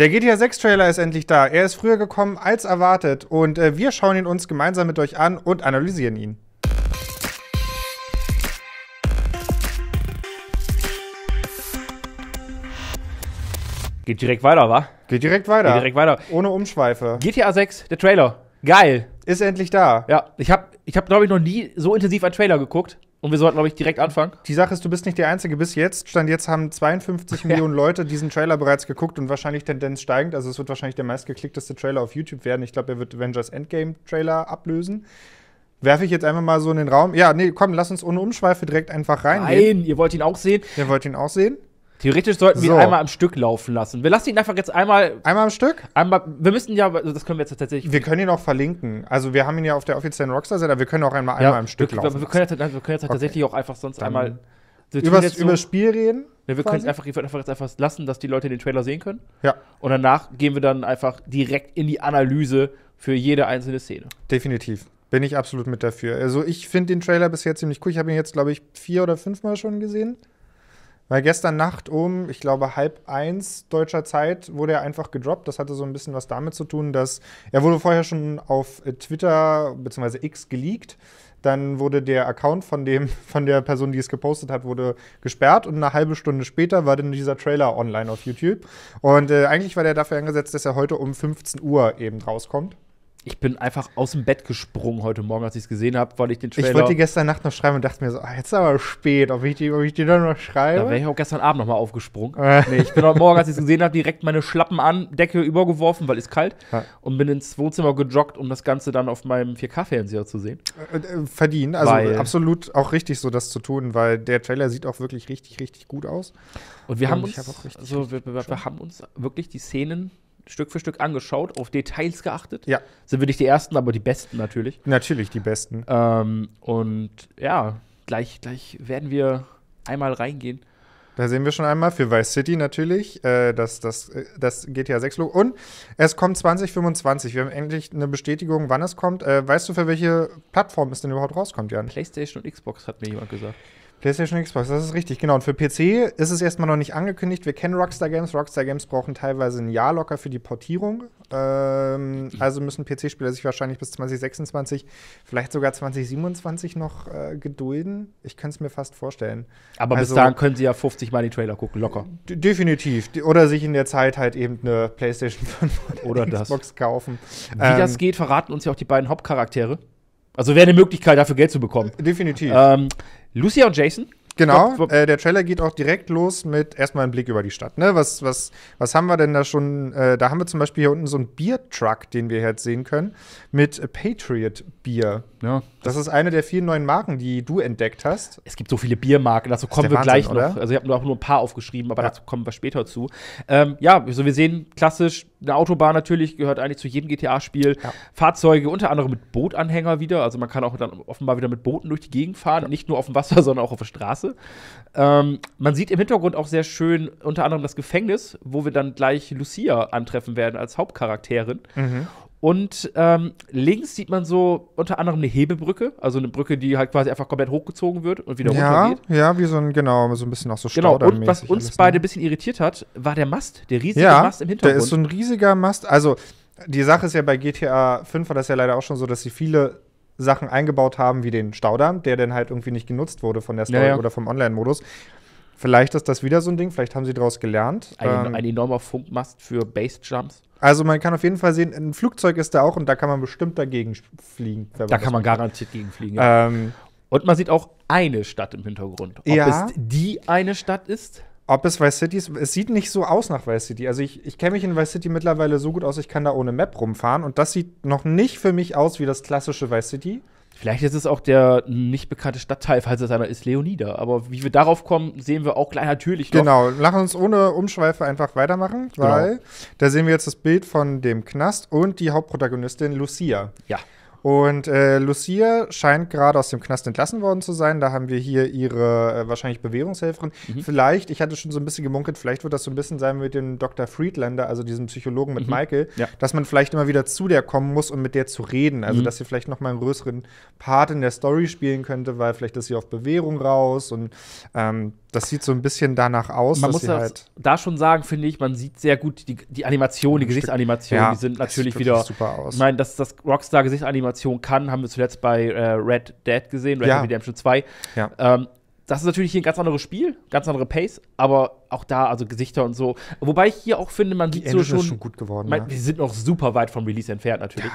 Der GTA 6 Trailer ist endlich da. Er ist früher gekommen als erwartet und äh, wir schauen ihn uns gemeinsam mit euch an und analysieren ihn. Geht direkt weiter, wa? Geht direkt weiter. Geht direkt weiter. Ohne Umschweife. GTA 6, der Trailer. Geil. Ist endlich da. Ja, ich habe, ich hab, glaube ich, noch nie so intensiv einen Trailer geguckt. Und wir sollten, glaube ich, direkt anfangen. Die Sache ist, du bist nicht der Einzige bis jetzt. Stand jetzt haben 52 ja. Millionen Leute diesen Trailer bereits geguckt und wahrscheinlich Tendenz steigend. Also es wird wahrscheinlich der meistgeklickteste Trailer auf YouTube werden. Ich glaube, er wird Avengers Endgame Trailer ablösen. Werfe ich jetzt einfach mal so in den Raum. Ja, nee, komm, lass uns ohne Umschweife direkt einfach rein. Nein, ihr wollt ihn auch sehen. Ihr wollt ihn auch sehen? Theoretisch sollten wir so. ihn einmal am Stück laufen lassen. Wir lassen ihn einfach jetzt einmal. Einmal am Stück? Einmal, wir müssen ja, also das können wir jetzt tatsächlich. Wir können ihn auch verlinken. Also wir haben ihn ja auf der offiziellen Rockstar-Seite, wir können auch einmal, ja, einmal am Stück laufen. Wir, wir können, jetzt, wir können jetzt okay. tatsächlich auch einfach sonst Dann einmal. Über das so, Spiel reden? Ja, wir können es einfach, einfach jetzt einfach lassen, dass die Leute den Trailer sehen können. Ja. Und danach gehen wir dann einfach direkt in die Analyse für jede einzelne Szene. Definitiv. Bin ich absolut mit dafür. Also ich finde den Trailer bisher ziemlich cool. Ich habe ihn jetzt, glaube ich, vier oder fünfmal schon gesehen. Weil gestern Nacht um, ich glaube, halb eins deutscher Zeit wurde er einfach gedroppt. Das hatte so ein bisschen was damit zu tun, dass er wurde vorher schon auf Twitter bzw. X geleakt. Dann wurde der Account von, dem, von der Person, die es gepostet hat, wurde gesperrt und eine halbe Stunde später war dann dieser Trailer online auf YouTube. Und äh, eigentlich war der dafür angesetzt, dass er heute um 15 Uhr eben rauskommt. Ich bin einfach aus dem Bett gesprungen heute Morgen, als ich es gesehen habe, weil ich den Trailer. Ich wollte die gestern Nacht noch schreiben und dachte mir so, ah, jetzt ist aber spät, ob ich die, ob ich die dann noch schreibe. Da wäre ich auch gestern Abend nochmal aufgesprungen. Äh. nee, ich bin heute Morgen, als ich es gesehen habe, direkt meine Schlappen an, Decke übergeworfen, weil es kalt ja. und bin ins Wohnzimmer gejoggt, um das Ganze dann auf meinem 4K-Fernseher zu sehen. Äh, äh, verdient, also weil absolut auch richtig so das zu tun, weil der Trailer sieht auch wirklich richtig, richtig gut aus. Und wir haben uns wirklich die Szenen Stück für Stück angeschaut, auf Details geachtet. Ja. Sind wir nicht die Ersten, aber die Besten natürlich. Natürlich die Besten. Ähm, und ja, gleich, gleich werden wir einmal reingehen. Da sehen wir schon einmal für Vice City natürlich, äh, das, das, äh, das GTA 6 Logo. Und es kommt 2025. Wir haben endlich eine Bestätigung, wann es kommt. Äh, weißt du, für welche Plattform es denn überhaupt rauskommt, Jan? PlayStation und Xbox, hat mir jemand gesagt. PlayStation Xbox, das ist richtig, genau. Und für PC ist es erstmal noch nicht angekündigt. Wir kennen Rockstar Games. Rockstar Games brauchen teilweise ein Jahr locker für die Portierung. Ähm, mhm. also müssen PC-Spieler sich wahrscheinlich bis 2026, vielleicht sogar 2027 noch äh, gedulden. Ich könnte es mir fast vorstellen. Aber also, bis dahin können sie ja 50 Mal die Trailer gucken, locker. Definitiv. Oder sich in der Zeit halt eben eine PlayStation 5 oder, oder Xbox das. kaufen. Wie ähm, das geht, verraten uns ja auch die beiden Hauptcharaktere. Also wäre eine Möglichkeit, dafür Geld zu bekommen. Definitiv. Ähm, Lucia und Jason. Genau, äh, der Trailer geht auch direkt los mit erstmal einem Blick über die Stadt. Ne? Was, was, was haben wir denn da schon? Äh, da haben wir zum Beispiel hier unten so einen Biertruck, den wir jetzt sehen können, mit Patriot Bier. Ja. Das ist eine der vielen neuen Marken, die du entdeckt hast. Es gibt so viele Biermarken, dazu kommen wir Wahnsinn, gleich oder? noch. Also ich habe nur, nur ein paar aufgeschrieben, aber ja. dazu kommen wir später zu. Ähm, ja, also wir sehen klassisch eine Autobahn natürlich gehört eigentlich zu jedem GTA-Spiel. Ja. Fahrzeuge, unter anderem mit Bootanhänger wieder. Also man kann auch dann offenbar wieder mit Booten durch die Gegend fahren. Nicht nur auf dem Wasser, sondern auch auf der Straße. Ähm, man sieht im Hintergrund auch sehr schön unter anderem das Gefängnis, wo wir dann gleich Lucia antreffen werden als Hauptcharakterin. Mhm. Und ähm, links sieht man so unter anderem eine Hebebrücke, also eine Brücke, die halt quasi einfach komplett hochgezogen wird und wieder ja, runtergeht. Ja, wie so ein, genau, so ein bisschen auch so Genau, und was uns ne? beide ein ne? bisschen irritiert hat, war der Mast, der riesige ja, Mast im Hintergrund. der ist so ein riesiger Mast. Also, die Sache ist ja bei GTA 5 war das ja leider auch schon so, dass sie viele Sachen eingebaut haben, wie den Staudamm, der dann halt irgendwie nicht genutzt wurde von der Story ja, ja. oder vom Online-Modus. Vielleicht ist das wieder so ein Ding, vielleicht haben sie daraus gelernt. Ein, ähm, ein enormer Funkmast für Base-Jumps. Also man kann auf jeden Fall sehen, ein Flugzeug ist da auch und da kann man bestimmt dagegen fliegen. Da kann man garantiert gegen fliegen. Ja. Ähm, und man sieht auch eine Stadt im Hintergrund. Ob ja. es die eine Stadt ist? Ob es Vice City ist, es sieht nicht so aus nach Vice City. Also ich, ich kenne mich in Vice City mittlerweile so gut aus, ich kann da ohne Map rumfahren und das sieht noch nicht für mich aus wie das klassische Vice City. Vielleicht ist es auch der nicht bekannte Stadtteil, falls es einer ist, Leonida. Aber wie wir darauf kommen, sehen wir auch gleich natürlich noch. Genau, lass uns ohne Umschweife einfach weitermachen, genau. weil genau. da sehen wir jetzt das Bild von dem Knast und die Hauptprotagonistin Lucia. Ja. Und äh, Lucia scheint gerade aus dem Knast entlassen worden zu sein. Da haben wir hier ihre äh, wahrscheinlich Bewährungshelferin. Mhm. Vielleicht, ich hatte schon so ein bisschen gemunkelt, vielleicht wird das so ein bisschen sein mit dem Dr. Friedlander, also diesem Psychologen mit mhm. Michael, ja. dass man vielleicht immer wieder zu der kommen muss, um mit der zu reden. Also, mhm. dass sie vielleicht noch mal einen größeren Part in der Story spielen könnte, weil vielleicht ist sie auf Bewährung raus und ähm, das sieht so ein bisschen danach aus. Man muss halt da schon sagen, finde ich, man sieht sehr gut die, die Animation, die Gesichtsanimation, ja, die sind natürlich wieder. Super aus. Ich meine, dass das Rockstar Gesichtsanimation kann, haben wir zuletzt bei äh, Red Dead gesehen, Red Dead Redemption 2. Ja. Ähm, das ist natürlich hier ein ganz anderes Spiel, ganz andere Pace, aber auch da, also Gesichter und so. Wobei ich hier auch finde, man sieht so schon. Ist schon gut geworden. Man, ja. Wir sind noch super weit vom Release entfernt, natürlich.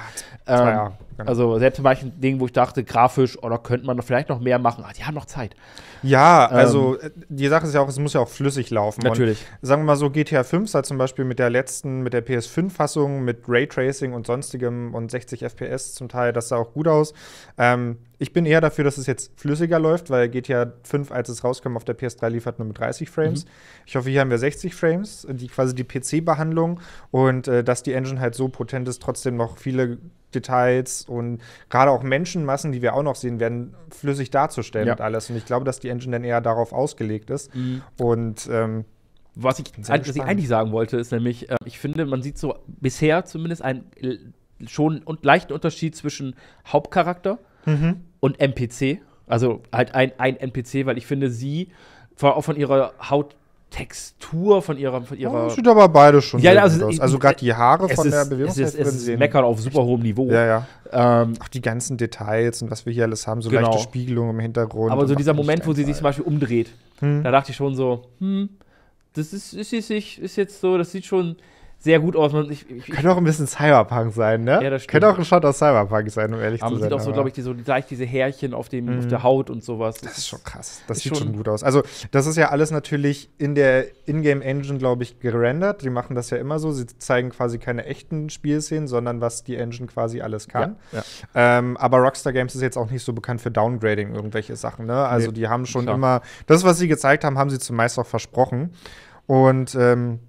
Ja, ähm, ja, genau. Also selbst bei manchen Dingen, wo ich dachte, grafisch oder oh, könnte man vielleicht noch mehr machen, ah, die haben noch Zeit. Ja, ähm, also äh, die Sache ist ja auch, es muss ja auch flüssig laufen. Natürlich. Und, sagen wir mal so, GTA 5 sah zum Beispiel mit der letzten, mit der PS5-Fassung, mit Raytracing und sonstigem und 60 FPS zum Teil, das sah auch gut aus. Ähm, ich bin eher dafür, dass es jetzt flüssiger läuft, weil GTA 5, als es rauskam, auf der PS3 liefert nur mit 30 Frames. Mhm. Ich hoffe, hier haben wir 60 Frames, die quasi die PC-Behandlung und äh, dass die Engine halt so potent ist, trotzdem noch viele Details und gerade auch Menschenmassen, die wir auch noch sehen werden, flüssig darzustellen ja. und alles. Und ich glaube, dass die Engine dann eher darauf ausgelegt ist. Mhm. Und ähm, was ich, was ich, eigentlich sagen wollte, ist nämlich, äh, ich finde, man sieht so bisher zumindest einen äh, schon und leichten Unterschied zwischen Hauptcharakter mhm. und NPC. Also halt ein, ein NPC, weil ich finde, sie, vor, auch von ihrer Haut Textur, von ihrer. Von ihrer ja, sieht aber beide schon ja, also, aus. Also gerade die Haare von ist, der Bewegung. Es ist, es ist Meckern auf super hohem Niveau. Ja, ja. Ähm, Auch die ganzen Details und was wir hier alles haben, so genau. leichte Spiegelung im Hintergrund. Aber so dieser Moment, wo sie sich zum Beispiel umdreht, hm. da dachte ich schon so, hm, das ist, ist, ist, ist jetzt so, das sieht schon sehr gut aus. Ich, ich, Könnte auch ein bisschen Cyberpunk sein, ne? Ja, das stimmt. Könnte auch ein Shot aus Cyberpunk sein, um ehrlich aber zu sein. Aber sieht auch so, glaube ich, die, so, gleich diese Härchen auf, dem, mhm. auf der mhm. Haut und sowas. Das, das ist schon krass. Das sieht schon, schon gut aus. Also, das ist ja alles natürlich in der Ingame Engine, glaube ich, gerendert. Die machen das ja immer so. Sie zeigen quasi keine echten Spielszenen, sondern was die Engine quasi alles kann. Ja. Ja. Ähm, aber Rockstar Games ist jetzt auch nicht so bekannt für Downgrading irgendwelche Sachen, ne? Also, nee, die haben schon klar. immer das, was sie gezeigt haben, haben sie zumeist auch versprochen. Und ähm,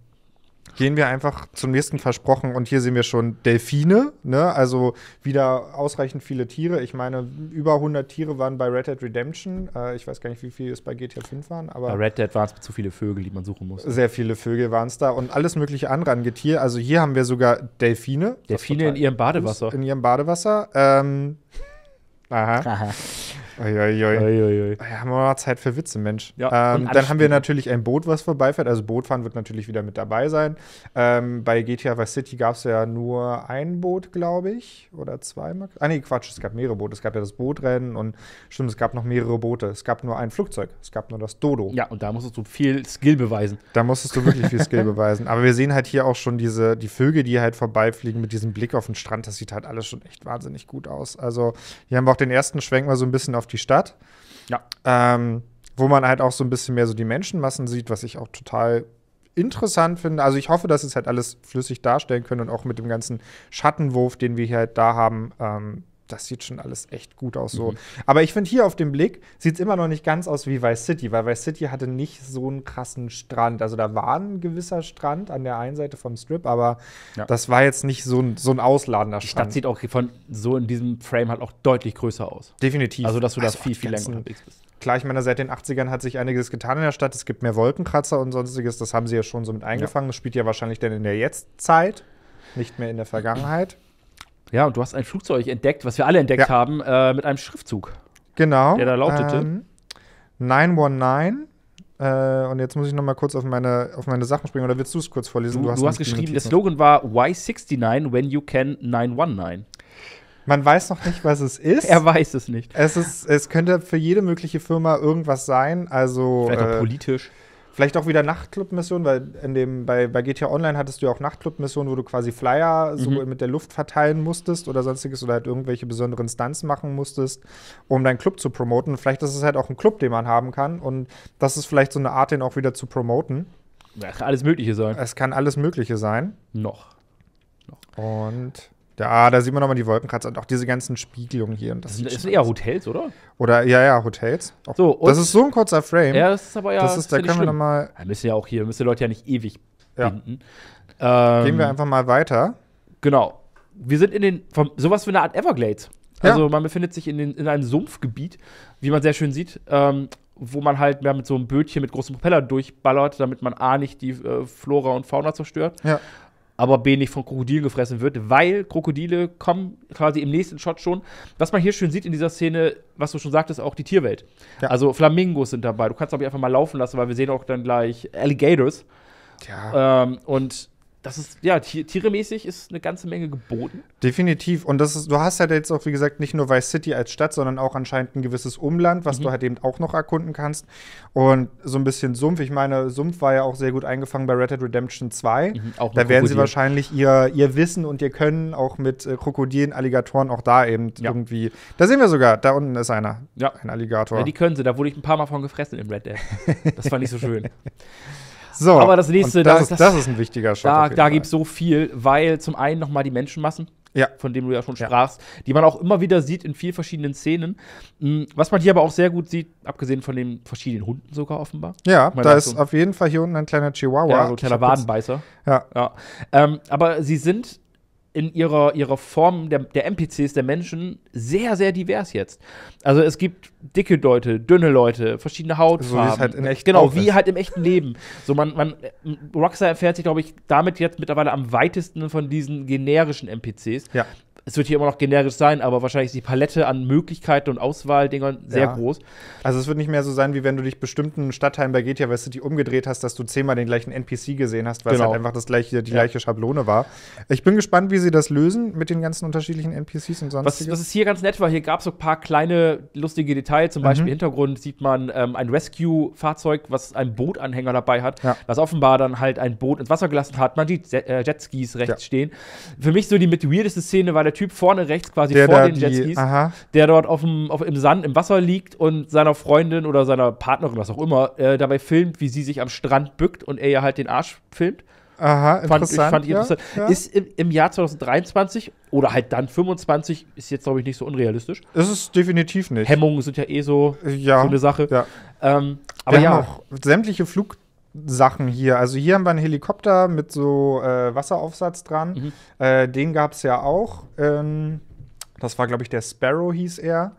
gehen wir einfach zum nächsten versprochen. Und hier sehen wir schon Delfine, ne? also wieder ausreichend viele Tiere. Ich meine, über 100 Tiere waren bei Red Dead Redemption. Äh, ich weiß gar nicht, wie viele es bei GTA 5 waren. Aber bei Red Dead waren es zu viele Vögel, die man suchen muss. Sehr viele Vögel waren es da und alles mögliche andere an Getier. Also hier haben wir sogar Delfine. Delfine in ihrem Badewasser. In ihrem Badewasser. Ähm, aha. aha. Uiuiui. Uiuiui. Ja, haben wir mal Zeit für Witze, Mensch. Ja, ähm, dann haben wir natürlich ein Boot, was vorbeifährt. Also Bootfahren wird natürlich wieder mit dabei sein. Ähm, bei GTA Vice City gab es ja nur ein Boot, glaube ich. Oder zwei. Ah nee, Quatsch, es gab mehrere Boote. Es gab ja das Bootrennen und stimmt, es gab noch mehrere Boote. Es gab nur ein Flugzeug. Es gab nur das Dodo. Ja, und da musstest du viel Skill beweisen. Da musstest du wirklich viel Skill beweisen. Aber wir sehen halt hier auch schon diese, die Vögel, die halt vorbeifliegen mit diesem Blick auf den Strand. Das sieht halt alles schon echt wahnsinnig gut aus. Also hier haben wir auch den ersten Schwenk mal so ein bisschen auf Landschaft wie Stadt. Ja. Ähm, wo man halt auch so ein bisschen mehr so die Menschenmassen sieht, was ich auch total interessant finde. Also ich hoffe, dass es halt alles flüssig darstellen können und auch mit dem ganzen Schattenwurf, den wir hier halt da haben, ähm, das sieht schon alles echt gut aus so. Mhm. Aber ich finde hier auf dem Blick sieht es immer noch nicht ganz aus wie Vice City, weil Vice City hatte nicht so einen krassen Strand. Also da war ein gewisser Strand an der einen Seite vom Strip, aber ja. das war jetzt nicht so ein, so ein ausladender Strand. Die Stadt sieht auch von so in diesem Frame halt auch deutlich größer aus. Definitiv. Also dass du also da viel, viel länger unterwegs bist. Klar, ich meine, seit den 80ern hat sich einiges getan in der Stadt. Es gibt mehr Wolkenkratzer und sonstiges. Das haben sie ja schon so mit eingefangen. Ja. Das spielt ja wahrscheinlich dann in der Jetztzeit, nicht mehr in der Vergangenheit. Ja, und du hast ein Flugzeug entdeckt, was wir alle entdeckt ja. haben, äh, mit einem Schriftzug. Genau. Der da lautete. Ähm, 919. Äh, und jetzt muss ich noch mal kurz auf meine, auf meine Sachen springen. Oder willst du es kurz vorlesen? Du, du hast, du hast geschrieben, der Slogan war Why 69 when you can 919? Man weiß noch nicht, was es ist. er weiß es nicht. Es, ist, es könnte für jede mögliche Firma irgendwas sein. Also, Vielleicht auch äh, politisch. Vielleicht auch wieder Nachtclub-Missionen, weil in dem, bei, bei GTA Online hattest du ja auch Nachtclub-Missionen, wo du quasi Flyer mhm. so mit der Luft verteilen musstest oder sonstiges oder halt irgendwelche besonderen Stunts machen musstest, um deinen Club zu promoten. Vielleicht ist es halt auch ein Club, den man haben kann und das ist vielleicht so eine Art, den auch wieder zu promoten. kann alles Mögliche sein. Es kann alles Mögliche sein. Noch. Noch. Und da, ah, da sieht man nochmal die Wolkenkratzer und auch diese ganzen Spiegelungen hier. Und das, das sind eher aus. Hotels, oder? Oder, ja, ja, Hotels. Auch, so, das ist so ein kurzer Frame. Ja, das ist aber ja. Das ist, da können wir nochmal. Da müssen ja auch hier, müssen die Leute ja nicht ewig ja. binden. Ähm, Gehen wir ähm, einfach mal weiter. Genau. Wir sind in den, vom, sowas wie eine Art Everglades. Also ja. man befindet sich in, den, in einem Sumpfgebiet, wie man sehr schön sieht, ähm, wo man halt mehr mit so einem Bötchen mit großem Propeller durchballert, damit man A nicht die äh, Flora und Fauna zerstört. Ja aber B nicht von Krokodilen gefressen wird, weil Krokodile kommen quasi im nächsten Shot schon. Was man hier schön sieht in dieser Szene, was du schon sagtest, auch die Tierwelt. Ja. Also Flamingos sind dabei. Du kannst aber einfach mal laufen lassen, weil wir sehen auch dann gleich Alligators. Ja. Ähm, und das ist, ja, tieremäßig ist eine ganze Menge geboten. Definitiv. Und das ist, du hast halt jetzt auch, wie gesagt, nicht nur Vice City als Stadt, sondern auch anscheinend ein gewisses Umland, was mhm. du halt eben auch noch erkunden kannst. Und so ein bisschen Sumpf. Ich meine, Sumpf war ja auch sehr gut eingefangen bei Red Dead Redemption 2. Mhm, da werden Krokodil. sie wahrscheinlich ihr, ihr Wissen und ihr Können auch mit äh, Krokodilen, Alligatoren auch da eben ja. irgendwie. Da sehen wir sogar, da unten ist einer. Ja. Ein Alligator. Ja, die können sie. Da wurde ich ein paar Mal von gefressen im Red Dead. Das fand ich so schön. So, aber das nächste, das, das, ist, das, das, ist ein wichtiger Shot. Da, da gibt es so viel, weil zum einen nochmal die Menschenmassen, ja. von denen du ja schon ja. sprachst, die man auch immer wieder sieht in vielen verschiedenen Szenen. Hm, was man hier aber auch sehr gut sieht, abgesehen von den verschiedenen Hunden sogar offenbar. Ja, meine, da ist auf jeden Fall hier unten ein kleiner Chihuahua. Ja, so ein kleiner Wadenbeißer. Ja. ja. Ähm, aber sie sind in ihrer, ihrer Form der, der NPCs, der Menschen, sehr, sehr divers jetzt. Also es gibt dicke Leute, dünne Leute, verschiedene halt Hautfarben. So halt in echt äh, genau, wie ist. halt im echten Leben. So man, man, Rockstar erfährt sich, glaube ich, damit jetzt mittlerweile am weitesten von diesen generischen NPCs. Ja es wird hier immer noch generisch sein, aber wahrscheinlich ist die Palette an Möglichkeiten und Auswahldingern sehr ja. groß. Also es wird nicht mehr so sein, wie wenn du dich bestimmten Stadtteilen bei GTA Vice City umgedreht hast, dass du zehnmal den gleichen NPC gesehen hast, weil genau. es halt einfach das gleiche, die ja. gleiche Schablone war. Ich bin gespannt, wie sie das lösen mit den ganzen unterschiedlichen NPCs und sonstiges. Was, das ist hier ganz nett, weil hier gab es so ein paar kleine lustige Details. Zum mhm. Beispiel mhm. im Hintergrund sieht man ähm, ein Rescue-Fahrzeug, was einen Bootanhänger dabei hat, ja. das offenbar dann halt ein Boot ins Wasser gelassen hat. Man sieht äh, Jetskis rechts stehen. Für mich so die mit weirdeste Szene war der Typ vorne rechts quasi der vor den die, Jetskis, aha. der dort auf dem, auf, im Sand, im Wasser liegt und seiner Freundin oder seiner Partnerin, was auch immer, äh, dabei filmt, wie sie sich am Strand bückt und er ihr halt den Arsch filmt. Aha, interessant. Fand, ich, fand ich interessant. Ja, Ist im, im, Jahr 2023 oder halt dann 25, ist jetzt, glaube ich, nicht so unrealistisch. Ist es definitiv nicht. Hemmungen sind ja eh so, ja, so eine Sache. Ja. Ähm, aber Wir ja. haben auch sämtliche Flugzeuge. Sachen hier. Also hier haben wir einen Helikopter mit so äh, Wasseraufsatz dran. Mhm. Äh, den gab es ja auch. Ähm, das war, glaube ich, der Sparrow hieß er.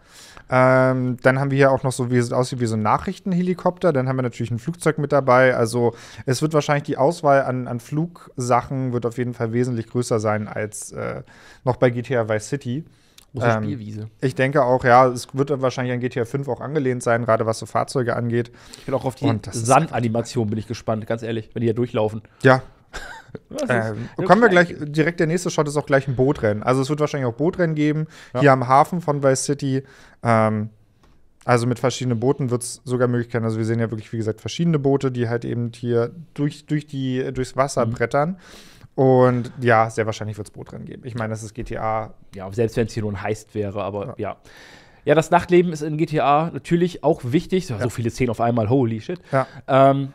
Ähm, dann haben wir hier auch noch so, wie es aussieht, wie so ein Nachrichtenhelikopter. Dann haben wir natürlich ein Flugzeug mit dabei. Also es wird wahrscheinlich die Auswahl an, an Flugsachen wird auf jeden Fall wesentlich größer sein als äh, noch bei GTA Vice City. Große ähm, Spielwiese. Ich denke auch, ja, es wird wahrscheinlich an GTA 5 auch angelehnt sein, gerade was so Fahrzeuge angeht. Ich bin auch auf die Sandanimation bin ich gespannt, ganz ehrlich, wenn die ja durchlaufen. Ja, ähm, kommen wir gleich, direkt der nächste Shot ist auch gleich ein Bootrennen. Also es wird wahrscheinlich auch Bootrennen geben. Ja. Hier am Hafen von Vice City. Ähm, also mit verschiedenen Booten wird es sogar Möglichkeiten. Also wir sehen ja wirklich, wie gesagt, verschiedene Boote, die halt eben hier durch, durch die, durchs Wasser mhm. brettern. Und ja, sehr wahrscheinlich wird es drin geben. Ich meine, das ist GTA. Ja, selbst wenn es hier nur ein Heist wäre, aber ja. ja. ja. das Nachtleben ist in GTA natürlich auch wichtig. So, ja. viele Szenen auf einmal, holy shit. Ja. Ähm,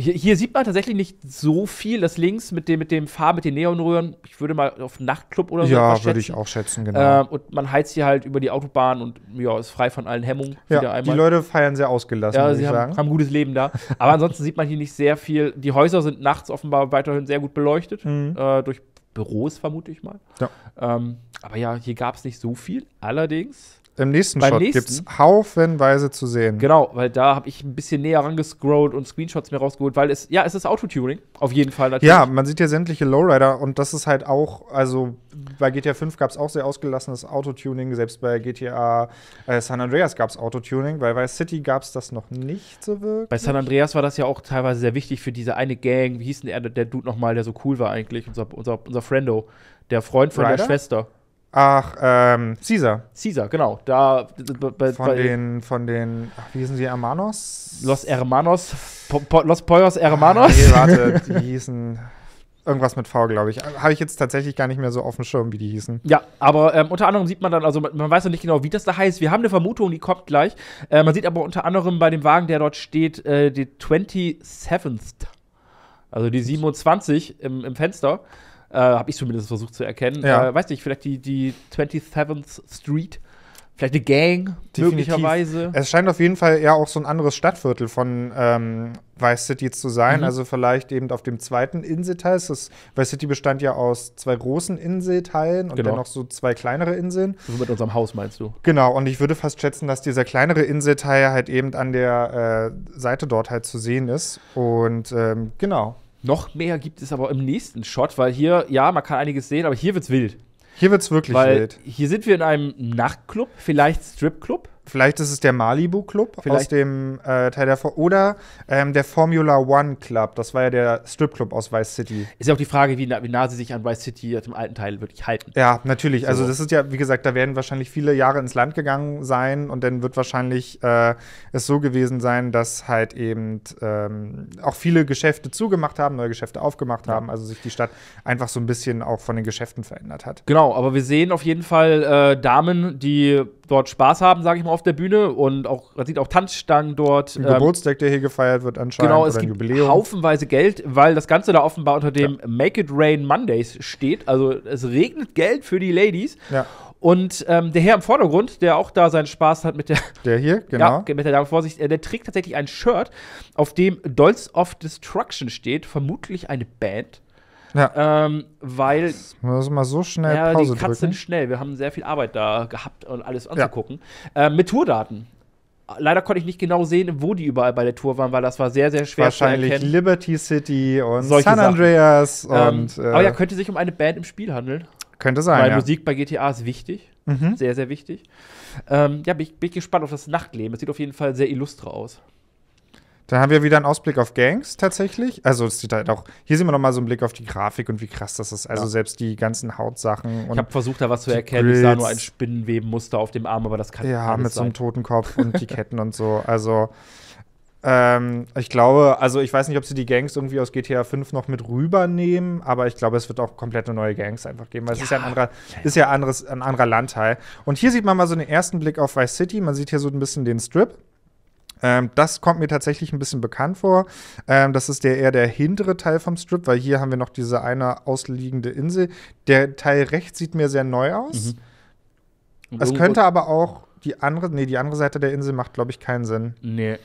hier, hier, sieht man tatsächlich nicht so viel. Das links mit dem, mit dem Farben, mit den Neonröhren, ich würde mal auf Nachtclub oder so. Ja, würde ich auch schätzen, genau. Äh, und man heizt hier halt über die Autobahn und ja, ist frei von allen Hemmungen. Ja, die Leute feiern sehr ausgelassen. Ja, sie haben, haben, ein gutes Leben da. Aber ansonsten sieht man hier nicht sehr viel. Die Häuser sind nachts offenbar weiterhin sehr gut beleuchtet, mhm. äh, durch Büros vermute ich mal. Ja. Ähm, aber ja, hier gab es nicht so viel. Allerdings im nächsten Beim Shot gibt es haufenweise zu sehen. Genau, weil da habe ich ein bisschen näher rangescrollt und Screenshots mir rausgeholt, weil es, ja, es ist Autotuning, auf jeden Fall natürlich. Ja, man sieht hier sämtliche Lowrider und das ist halt auch, also bei GTA 5 gab es auch sehr ausgelassenes Autotuning, selbst bei GTA äh, San Andreas gab es Autotuning, weil bei City gab es das noch nicht so wirklich. Bei San Andreas war das ja auch teilweise sehr wichtig für diese eine Gang, wie hieß denn der, der Dude nochmal, der so cool war eigentlich, unser, unser, unser Friendo, der Freund von Rider? der Schwester. Ach, ähm, Caesar. Caesar, genau. Da, von, bei den, von den, ach, wie hießen sie, Hermanos? Los Hermanos, po, po, Los Poyos Hermanos. Ah, nee, warte, die hießen irgendwas mit V, glaube ich. Habe ich jetzt tatsächlich gar nicht mehr so auf dem Schirm, wie die hießen. Ja, aber ähm, unter anderem sieht man dann, also man, man, weiß noch nicht genau, wie das da heißt. Wir haben eine Vermutung, die kommt gleich. Äh, man sieht aber unter anderem bei dem Wagen, der dort steht, äh, die 27th. Also die 27 im, im Fenster. Äh, Habe ich zumindest versucht zu erkennen. Ja. Äh, weiß nicht, vielleicht die, die 27th Street. Vielleicht eine Gang, Definitiv. möglicherweise. Es scheint auf jeden Fall eher auch so ein anderes Stadtviertel von ähm, Vice City zu sein. Mhm. Also vielleicht eben auf dem zweiten Inselteil. Das Vice City bestand ja aus zwei großen Inselteilen und genau. dann noch so zwei kleinere Inseln. So mit unserem Haus meinst du? Genau, und ich würde fast schätzen, dass dieser kleinere Inselteil halt eben an der äh, Seite dort halt zu sehen ist. Und ähm, genau. Noch mehr gibt es aber im nächsten Shot, weil hier, ja, man kann einiges sehen, aber hier wird's wild. Hier wird's wirklich weil wild. Hier sind wir in einem Nachtclub, vielleicht Stripclub. Vielleicht ist es der Malibu Club Vielleicht. aus dem äh, Teil der For oder ähm, der Formula One Club. Das war ja der Strip Club aus Vice City. Ist ja auch die Frage, wie, wie nah sie sich an Vice City, dem alten Teil, wirklich halten. Ja, natürlich. Also so. Also das ist ja, wie gesagt, da werden wahrscheinlich viele Jahre ins Land gegangen sein und dann wird wahrscheinlich äh, es so gewesen sein, dass halt eben ähm, auch viele Geschäfte zugemacht haben, neue Geschäfte aufgemacht ja. haben. Also sich die Stadt einfach so ein bisschen auch von den Geschäften verändert hat. Genau, aber wir sehen auf jeden Fall äh, Damen, die dort Spaß haben, sage ich mal, auf der Bühne und auch, man sieht auch Tanzstangen dort. Ein ähm, Geburtstag, der hier gefeiert wird anscheinend. Genau, es gibt Jubiläum. haufenweise Geld, weil das Ganze da offenbar unter dem ja. Make It Rain Mondays steht. Also es regnet Geld für die Ladies. Ja. Und ähm, der Herr im Vordergrund, der auch da seinen Spaß hat mit der. Der hier, genau. Ja, mit der Dame vor äh, der trägt tatsächlich ein Shirt, auf dem Dolls of Destruction steht, vermutlich eine Band. Ja. Ähm, weil. Muss mal so schnell ja, Pause die Cuts sind schnell. Wir haben sehr viel Arbeit da gehabt und alles anzugucken. Ja. Ähm, mit Tourdaten. Leider konnte ich nicht genau sehen, wo die überall bei der Tour waren, weil das war sehr, sehr schwer Wahrscheinlich zu Wahrscheinlich Liberty City und Solche San Andreas Sachen. Ähm, und. Ähm, aber ja, könnte sich um eine Band im Spiel handeln. Könnte sein. Weil ja. Musik bei GTA ist wichtig. Mhm. Sehr, sehr wichtig. Ähm, ja, bin ich, bin ich gespannt auf das Nachtleben. Es sieht auf jeden Fall sehr illustre aus. Dann haben wir wieder einen Ausblick auf Gangs tatsächlich. Also es sieht halt auch, hier sehen wir nochmal so einen Blick auf die Grafik und wie krass das ist. Also ja. selbst die ganzen Hautsachen. ich habe versucht, da was zu erkennen. Grills. Ich sah nur ein Spinnenwebenmuster auf dem Arm, aber das kann Ja, mit sein. so einem toten Kopf und die Ketten und so. Also ähm, ich glaube, also ich weiß nicht, ob sie die Gangs irgendwie aus GTA 5 noch mit rübernehmen, aber ich glaube, es wird auch komplette neue Gangs einfach geben, weil ja. es ist ja ein anderer, ist ja anderes, ein anderer Landteil. Und hier sieht man mal so einen ersten Blick auf Vice City. Man sieht hier so ein bisschen den Strip. Ähm, das kommt mir tatsächlich ein bisschen bekannt vor. Ähm, das ist der eher der hintere Teil vom Strip, weil hier haben wir noch diese eine ausliegende Insel. Der Teil rechts sieht mir sehr neu aus. Mhm. Es könnte aber auch die andere, nee, die andere Seite der Insel macht, glaube ich, keinen Sinn. Nee,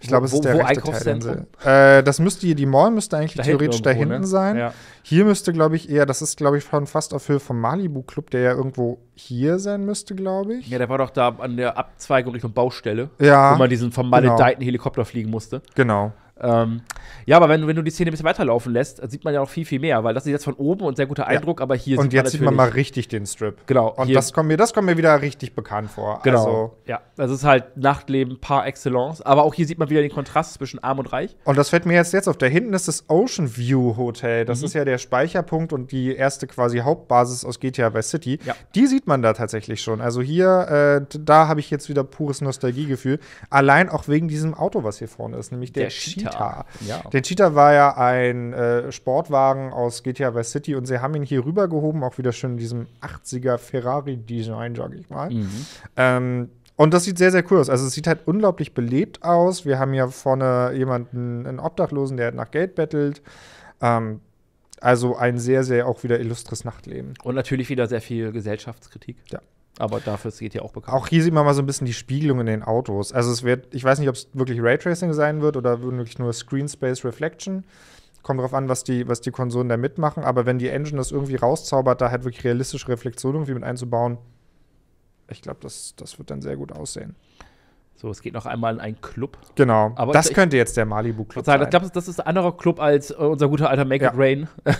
ich glaube, es ist der wo rechte Einkaufszentrum? äh, das müsste hier, die Mall müsste eigentlich da theoretisch da ne? hinten ne? sein. Ja. Hier müsste, glaube ich, eher, das ist, glaube ich, von fast auf Höhe vom Malibu Club, der ja irgendwo hier sein müsste, glaube ich. Ja, der war doch da an der Abzweigung Richtung Baustelle, ja, wo man diesen vermaledeiten genau. Helikopter fliegen musste. Genau. Ähm, ja, aber wenn, wenn du die Szene ein bisschen weiterlaufen lässt, sieht man ja noch viel, viel mehr, weil das ist jetzt von oben und sehr guter Eindruck, ja. aber hier Und jetzt man sieht man mal richtig den Strip. Genau. Und das kommt, mir, das kommt mir wieder richtig bekannt vor. Genau. Also ja, das ist halt Nachtleben par excellence, aber auch hier sieht man wieder den Kontrast zwischen arm und reich. Und das fällt mir jetzt, jetzt auf. Da hinten ist das Ocean View Hotel. Das mhm. ist ja der Speicherpunkt und die erste quasi Hauptbasis aus GTA Vice City. Ja. Die sieht man da tatsächlich schon. Also hier, äh, da habe ich jetzt wieder pures Nostalgiegefühl. Allein auch wegen diesem Auto, was hier vorne ist, nämlich der, der Cheetah. Cheetah. Ja. Der Cheetah war ja ein äh, Sportwagen aus GTA Vice City und sie haben ihn hier rübergehoben, auch wieder schön in diesem 80er Ferrari-Design, sag ich mal. Mhm. Ähm, und das sieht sehr, sehr cool aus. Also es sieht halt unglaublich belebt aus. Wir haben hier vorne jemanden, einen Obdachlosen, der nach Geld bettelt. Ähm, also ein sehr, sehr auch wieder illustres Nachtleben. Und natürlich wieder sehr viel Gesellschaftskritik. Ja. Aber dafür geht ja auch bekannt. Auch hier sieht man mal so ein bisschen die Spiegelung in den Autos. Also es wird, ich weiß nicht, ob es wirklich Raytracing sein wird oder wirklich nur Screen Space Reflection. Kommt drauf an, was die, was die Konsolen da mitmachen. Aber wenn die Engine das irgendwie rauszaubert, da halt wirklich realistische Reflexionen irgendwie mit einzubauen, ich glaube, das, das wird dann sehr gut aussehen. So, es geht noch einmal in einen Club. Genau. Aber das ich, könnte jetzt der Malibu Club sein. Ich glaube, das ist ein anderer Club als äh, unser guter alter Make It ja. Rain.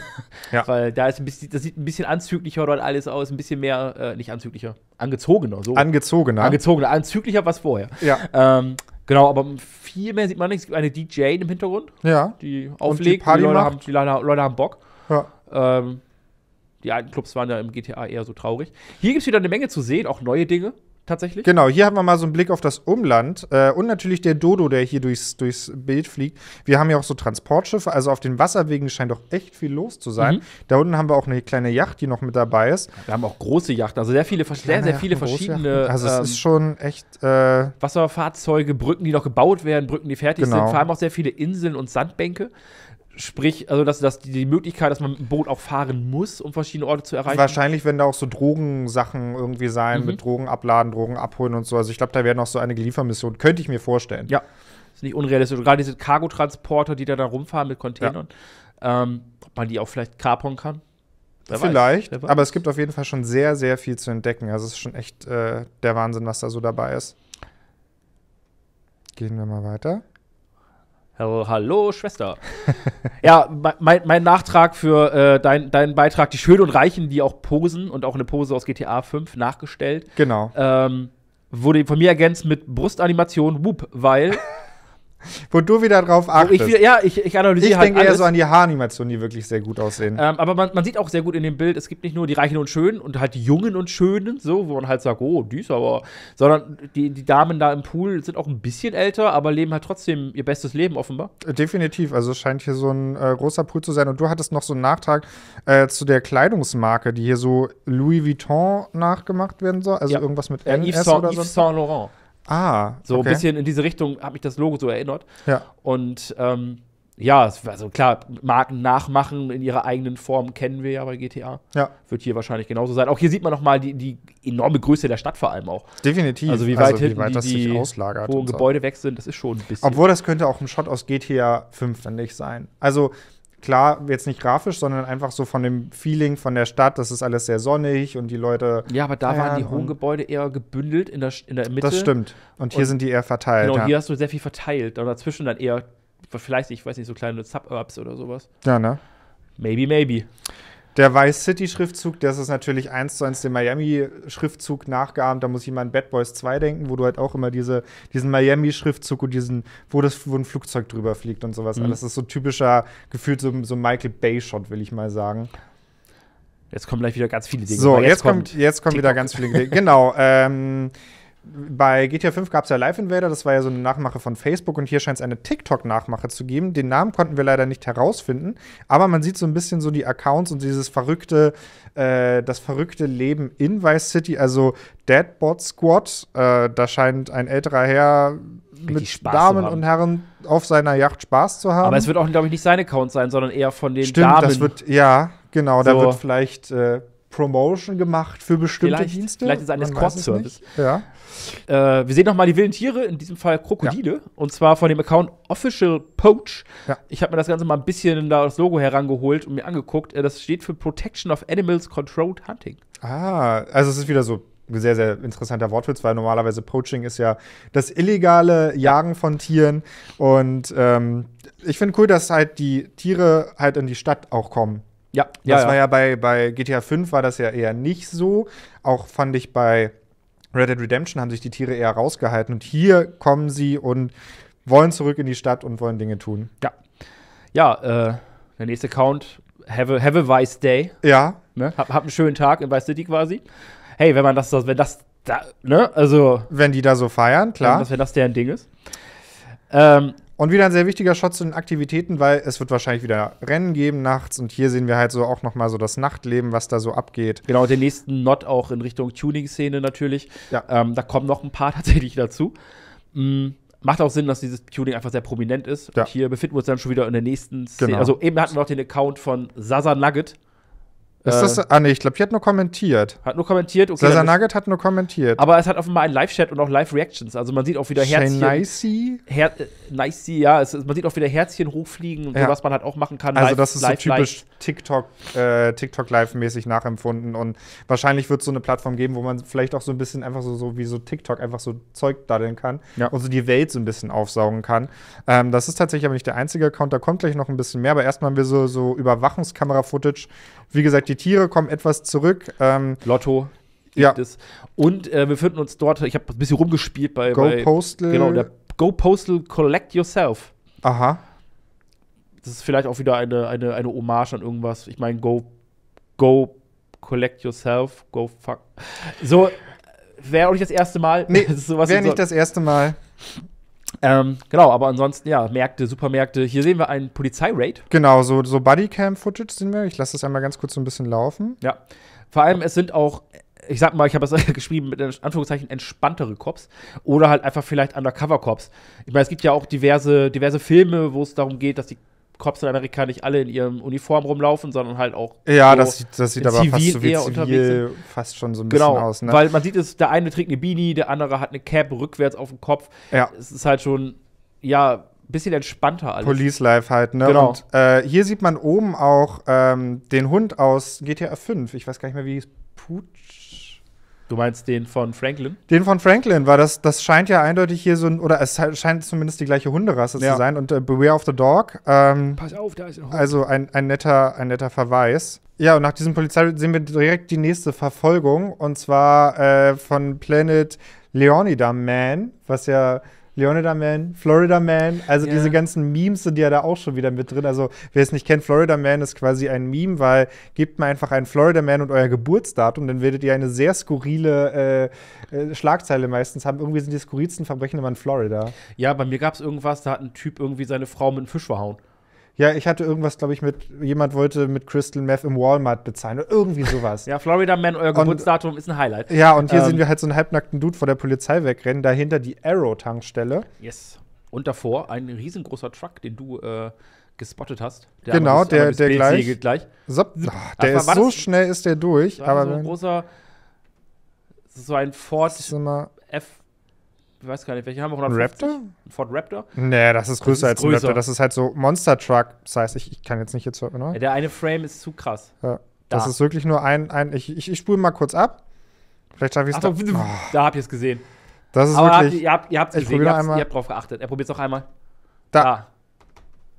ja. Weil da ist ein bisschen, das sieht ein bisschen anzüglicher dort alles aus, ein bisschen mehr, äh, nicht anzüglicher, angezogener. So. Angezogener. Angezogener, anzüglicher was vorher. Ja. Ähm, genau, aber viel mehr sieht man nicht. Es gibt eine DJ im Hintergrund, ja. die auflegt. Und die, die Leute, haben, die, Leute, haben Bock. Ja. Ähm, die alten Clubs waren ja im GTA eher so traurig. Hier gibt es wieder eine Menge zu sehen, auch neue Dinge tatsächlich. Genau, hier haben wir mal so einen Blick auf das Umland äh, und natürlich der Dodo, der hier durchs, durchs Bild fliegt. Wir haben ja auch so Transportschiffe, also auf den Wasserwegen scheint doch echt viel los zu sein. Mhm. Da unten haben wir auch eine kleine Yacht, die noch mit dabei ist. Wir haben auch große Yachten, also sehr viele, sehr, sehr Yachten, viele verschiedene. Also es ähm, ist schon echt. Äh, Wasserfahrzeuge, Brücken, die noch gebaut werden, Brücken, die fertig genau. sind. Vor allem auch sehr viele Inseln und Sandbänke. Sprich, also dass, dass die, Möglichkeit, dass man mit dem Boot auch fahren muss, um verschiedene Orte zu erreichen. Wahrscheinlich werden da auch so Drogensachen irgendwie sein, mhm. mit Drogen abladen, Drogen abholen und so. Also ich glaube, da wäre noch so eine Geliefermission, könnte ich mir vorstellen. Ja, ist nicht unrealistisch. Gerade diese Cargotransporter, die da, da rumfahren mit Containern, ja. ähm, ob man die auch vielleicht kapern kann. Wer vielleicht, weiß, weiß. aber es gibt auf jeden Fall schon sehr, sehr viel zu entdecken. Also es ist schon echt äh, der Wahnsinn, was da so dabei ist. Gehen wir mal weiter. Hallo, Schwester. ja, mein, mein, Nachtrag für äh, dein, deinen Beitrag, die Schönen und Reichen, die auch posen und auch eine Pose aus GTA 5 nachgestellt. Genau. Ähm, wurde von mir ergänzt mit Brustanimation, whoop, weil wo du wieder drauf achtest. Ich wieder, ja, ich, ich analysiere Ich halt denke alles. eher so an die Haaranimationen, die wirklich sehr gut aussehen. Ähm, aber man, man, sieht auch sehr gut in dem Bild, es gibt nicht nur die Reichen und Schönen und halt die Jungen und Schönen, so, wo man halt sagt, oh, die ist aber. Sondern die, die Damen da im Pool sind auch ein bisschen älter, aber leben halt trotzdem ihr bestes Leben offenbar. Äh, definitiv. Also es scheint hier so ein äh, großer Pool zu sein. Und du hattest noch so einen Nachtrag äh, zu der Kleidungsmarke, die hier so Louis Vuitton nachgemacht werden soll. Also ja. irgendwas mit ja, äh, NS Yves Saint, oder so. Yves Saint Laurent. Ah. So okay. ein bisschen in diese Richtung hat mich das Logo so erinnert. Ja. Und ähm, ja, also klar, Marken nachmachen in ihrer eigenen Form kennen wir ja bei GTA. Ja. Wird hier wahrscheinlich genauso sein. Auch hier sieht man nochmal die, die enorme Größe der Stadt vor allem auch. Definitiv. Also wie weit, also, wie weit das die, sich auslagert. Wo Gebäude so. weg sind, das ist schon ein bisschen. Obwohl das könnte auch ein Shot aus GTA 5, dann nicht sein. Also Klar, jetzt nicht grafisch, sondern einfach so von dem Feeling von der Stadt, das ist alles sehr sonnig und die Leute. Ja, aber da waren die hohen Gebäude eher gebündelt in der, in der Mitte. Das stimmt. Und hier und sind die eher verteilt. Genau, ja. hier hast du sehr viel verteilt. Und dazwischen dann eher, vielleicht, ich weiß nicht, so kleine Suburbs oder sowas. Ja, ne? Maybe, maybe. Der Vice City-Schriftzug, das ist natürlich eins zu eins dem Miami-Schriftzug nachgeahmt. Da muss ich mal an Bad Boys 2 denken, wo du halt auch immer diese, diesen Miami-Schriftzug und diesen, wo, das, wo ein Flugzeug drüber fliegt und sowas. Mhm. Alles ist so typischer, gefühlt so, so Michael Bay-Shot, will ich mal sagen. Jetzt kommen gleich wieder ganz viele Dinge. So, jetzt, jetzt, kommt, jetzt kommen TikTok. wieder ganz viele Dinge. genau. Ähm, bei GTA 5 gab es ja Live Invader, das war ja so eine Nachmache von Facebook und hier scheint es eine TikTok-Nachmache zu geben. Den Namen konnten wir leider nicht herausfinden, aber man sieht so ein bisschen so die Accounts und dieses verrückte, äh, das verrückte Leben in Vice City, also Deadbot Squad. Äh, da scheint ein älterer Herr mit Damen und Herren auf seiner Yacht Spaß zu haben. Aber es wird auch, glaube ich, nicht sein Account sein, sondern eher von den Stimmt, Damen. Das wird, ja, genau, so. da wird vielleicht. Äh, Promotion gemacht für bestimmte vielleicht, Dienste. Vielleicht ist es eines Cross-Service. Ja. Äh, wir sehen nochmal die wilden Tiere, in diesem Fall Krokodile. Ja. Und zwar von dem Account Official Poach. Ja. Ich habe mir das Ganze mal ein bisschen da das Logo herangeholt und mir angeguckt. Äh, das steht für Protection of Animals Controlled Hunting. Ah, also es ist wieder so ein sehr, sehr interessanter Wortwitz, weil normalerweise Poaching ist ja das illegale Jagen von Tieren. Und ähm, ich finde cool, dass halt die Tiere halt in die Stadt auch kommen. Ja, ja. Das ja. war ja bei, bei GTA 5 war das ja eher nicht so. Auch fand ich bei Red Dead Redemption haben sich die Tiere eher rausgehalten. Und hier kommen sie und wollen zurück in die Stadt und wollen Dinge tun. Ja. Ja, äh, der nächste Count, have a, have a Vice Day. Ja. Ne? Hab, hab einen schönen Tag in Vice City quasi. Hey, wenn man das, wenn das, da, ne, also. Wenn die da so feiern, klar. Wenn das, wenn das deren Ding ist. Ähm, und wieder ein sehr wichtiger Shot zu den Aktivitäten, weil es wird wahrscheinlich wieder Rennen geben nachts. Und hier sehen wir halt so auch nochmal so das Nachtleben, was da so abgeht. Genau, den nächsten Not auch in Richtung Tuning-Szene natürlich. Ja. Ähm, da kommen noch ein paar tatsächlich dazu. Mhm. Macht auch Sinn, dass dieses Tuning einfach sehr prominent ist. Ja. Und hier befinden wir uns dann schon wieder in der nächsten Szene. Genau. Also eben hatten wir auch den Account von Sasa Nugget. Ist das, äh. ah, nee, ich glaube, die hat nur kommentiert. Hat nur kommentiert, okay. Sasa Nugget hat nur kommentiert. Aber es hat offenbar einen Live-Chat und auch Live-Reactions. Also man sieht auch wieder Herzchen. Nicey? Her äh, Nicey, ja. Es, man sieht auch wieder Herzchen hochfliegen und ja. so, was man halt auch machen kann. Also live, das ist live, so typisch live. TikTok, äh, Live-mäßig nachempfunden. Und wahrscheinlich wird es so eine Plattform geben, wo man vielleicht auch so ein bisschen einfach so, so wie so TikTok einfach so Zeug daddeln kann ja. und so die Welt so ein bisschen aufsaugen kann. Ähm, das ist tatsächlich aber nicht der einzige Account, da kommt gleich noch ein bisschen mehr, aber erstmal haben wir so, so Überwachungskamera-Footage wie gesagt, die Tiere kommen etwas zurück. Ähm, Lotto ja. Es. Und äh, wir finden uns dort, ich habe ein bisschen rumgespielt bei Go bei, Postal. Genau, der Go Postal Collect Yourself. Aha. Das ist vielleicht auch wieder eine, eine, eine Hommage an irgendwas. Ich meine, Go, Go Collect Yourself, Go Fuck. So, äh, wäre auch nicht das erste Mal. Nee, wäre nicht so. das erste Mal. Ähm, genau, aber ansonsten, ja, Märkte, Supermärkte. Hier sehen wir einen Polizeiraid. Genau, so, so Bodycam-Footage sehen wir. Ich lasse das einmal ganz kurz so ein bisschen laufen. Ja. Vor allem, es sind auch, ich sag mal, ich habe es geschrieben mit Anführungszeichen entspanntere Cops oder halt einfach vielleicht Undercover-Cops. Ich meine, es gibt ja auch diverse, diverse Filme, wo es darum geht, dass die Cops in Amerika nicht alle in ihrem Uniform rumlaufen, sondern halt auch. Ja, so das, sieht, das sieht aber Zivil fast so wie zivil fast schon so ein genau, bisschen aus. Ne? Weil man sieht es, der eine trägt eine Beanie, der andere hat eine Cap rückwärts auf dem Kopf. Ja. Es ist halt schon, ja, bisschen entspannter alles. Police Life halt, ne? Genau. Und äh, hier sieht man oben auch ähm, den Hund aus GTA 5. Ich weiß gar nicht mehr, wie es Pooch? Du meinst den von Franklin? Den von Franklin, weil das, das scheint ja eindeutig hier so ein, oder es scheint zumindest die gleiche Hunderasse ja. zu sein. Und äh, Beware of the Dog. Ähm, Pass auf, da ist ein Hund. Also ein, ein, netter, ein netter Verweis. Ja, und nach diesem Polizei sehen wir direkt die nächste Verfolgung. Und zwar äh, von Planet Leonida Man, was ja Leonida Man, Florida Man, also ja. diese ganzen Memes sind ja da auch schon wieder mit drin. Also wer es nicht kennt, Florida Man ist quasi ein Meme, weil gebt mir einfach einen Florida Man und euer Geburtsdatum, dann werdet ihr eine sehr skurrile äh, äh, Schlagzeile meistens haben. Irgendwie sind die skurrilsten Verbrechen immer in Florida. Ja, bei mir gab es irgendwas, da hat ein Typ irgendwie seine Frau mit einem Fisch verhauen. Ja, ich hatte irgendwas, glaube ich, mit jemand wollte mit Crystal Meth im Walmart bezahlen oder irgendwie sowas. ja, Florida Man, euer Geburtsdatum und, ist ein Highlight. Ja, und hier ähm, sehen wir halt so einen halbnackten Dude vor der Polizei wegrennen, dahinter die Arrow-Tankstelle. Yes. Und davor ein riesengroßer Truck, den du äh, gespottet hast. Der genau, ist, der, der gleich. gleich. So, ah, ach, der ist so schnell ist der durch. aber so ein großer, so ein Ford F ich weiß gar nicht, welche haben wir? 150? Raptor? Ford Raptor? Nee, das ist größer das ist als größer. ein Raptor. Das ist halt so Monster Truck Size. Ich, ich kann jetzt nicht jetzt, ne? Ja, der eine Frame ist zu krass. Ja. Das ist wirklich nur ein, ein ich, ich, ich spule mal kurz ab. Vielleicht schaffe ich es da. oh. Da habt ihr es gesehen. Das ist Aber wirklich. Habt, ihr, habt, es gesehen, ihr habt, ihr habt drauf geachtet. Er probiert es noch einmal. Da. da.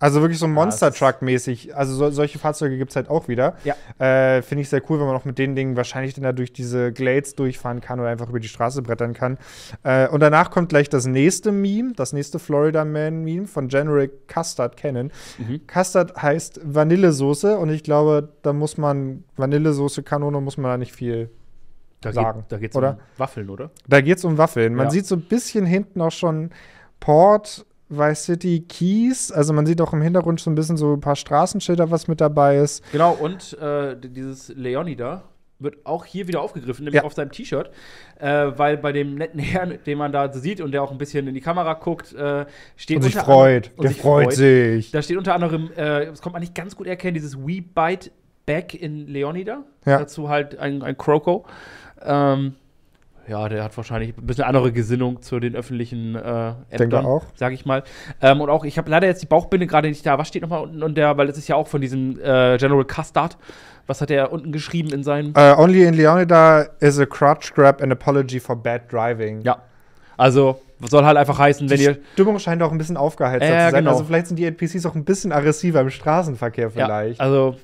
Also wirklich so Monster Truck mäßig. Also so, solche Fahrzeuge gibt es halt auch wieder. Ja. Äh, Finde ich sehr cool, wenn man auch mit den Dingen wahrscheinlich dann da durch diese Glades durchfahren kann oder einfach über die Straße brettern kann. Äh, und danach kommt gleich das nächste Meme, das nächste Florida Man Meme von General Custard kennen. Mhm. Custard heißt Vanillesoße und ich glaube, da muss man Vanillesoße Kanone muss man da nicht viel da sagen. Geht, da geht's oder? um Waffeln, oder? Da geht's um Waffeln. Man ja. sieht so ein bisschen hinten auch schon Port Vice City Keys. Also man sieht auch im Hintergrund schon ein bisschen so ein paar Straßenschilder, was mit dabei ist. Genau, und äh, dieses Leonida wird auch hier wieder aufgegriffen, nämlich ja. auf seinem T-Shirt, äh, weil bei dem netten Herrn, den man da sieht und der auch ein bisschen in die Kamera guckt, äh, steht und sich freut, und der sich freut sich. Da steht unter anderem, äh, das kommt man nicht ganz gut erkennen, dieses We Bite Back in Leonida. Ja. Dazu halt ein, ein Croco. Ähm, ja, der hat wahrscheinlich ein bisschen andere Gesinnung zu den öffentlichen äh, Ämtern, auch. sag ich mal. Ähm, und auch, ich habe leider jetzt die Bauchbinde gerade nicht da. Was steht nochmal unten? Und der, weil das ist ja auch von diesem äh, General Custard. Was hat er unten geschrieben in seinem? Uh, only in Leonida is a crutch grab an apology for bad driving. Ja. Also, soll halt einfach heißen, wenn ihr. die ihr. Stimmung scheint auch ein bisschen aufgeheizt äh, zu sein. Genau. Also, vielleicht sind die NPCs auch ein bisschen aggressiver im Straßenverkehr, vielleicht. Ja, also,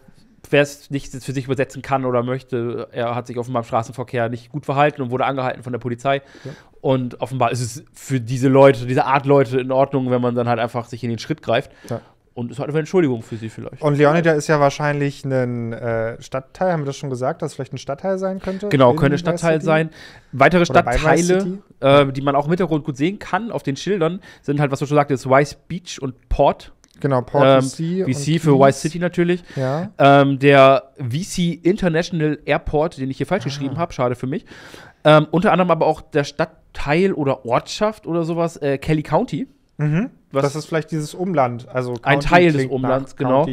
wer es nicht für sich übersetzen kann oder möchte, er hat sich offenbar im Straßenverkehr nicht gut verhalten und wurde angehalten von der Polizei. Ja. Und offenbar ist es für diese Leute, diese Art Leute in Ordnung, wenn man dann halt einfach sich in den Schritt greift. Ja. Und es hat eine Entschuldigung für sie vielleicht. Und Leonida ist ja wahrscheinlich ein äh, Stadtteil, haben wir das schon gesagt, dass es vielleicht ein Stadtteil sein könnte? Genau, könnte Stadtteil sein. Weitere Oder Stadtteile, äh, die man auch im Hintergrund gut sehen kann auf den Schildern, sind halt, was du schon sagtest, Wise Beach und Port. Genau, Paul VC. Ähm, VC für Keys. Vice City natürlich. Ja. Ähm, der VC International Airport, den ich hier falsch ah. geschrieben habe, schade für mich. Ähm, unter anderem aber auch der Stadtteil oder Ortschaft oder sowas, äh, Kelly County. Mhm. das ist vielleicht dieses Umland, also County ein Teil des Umlands, genau.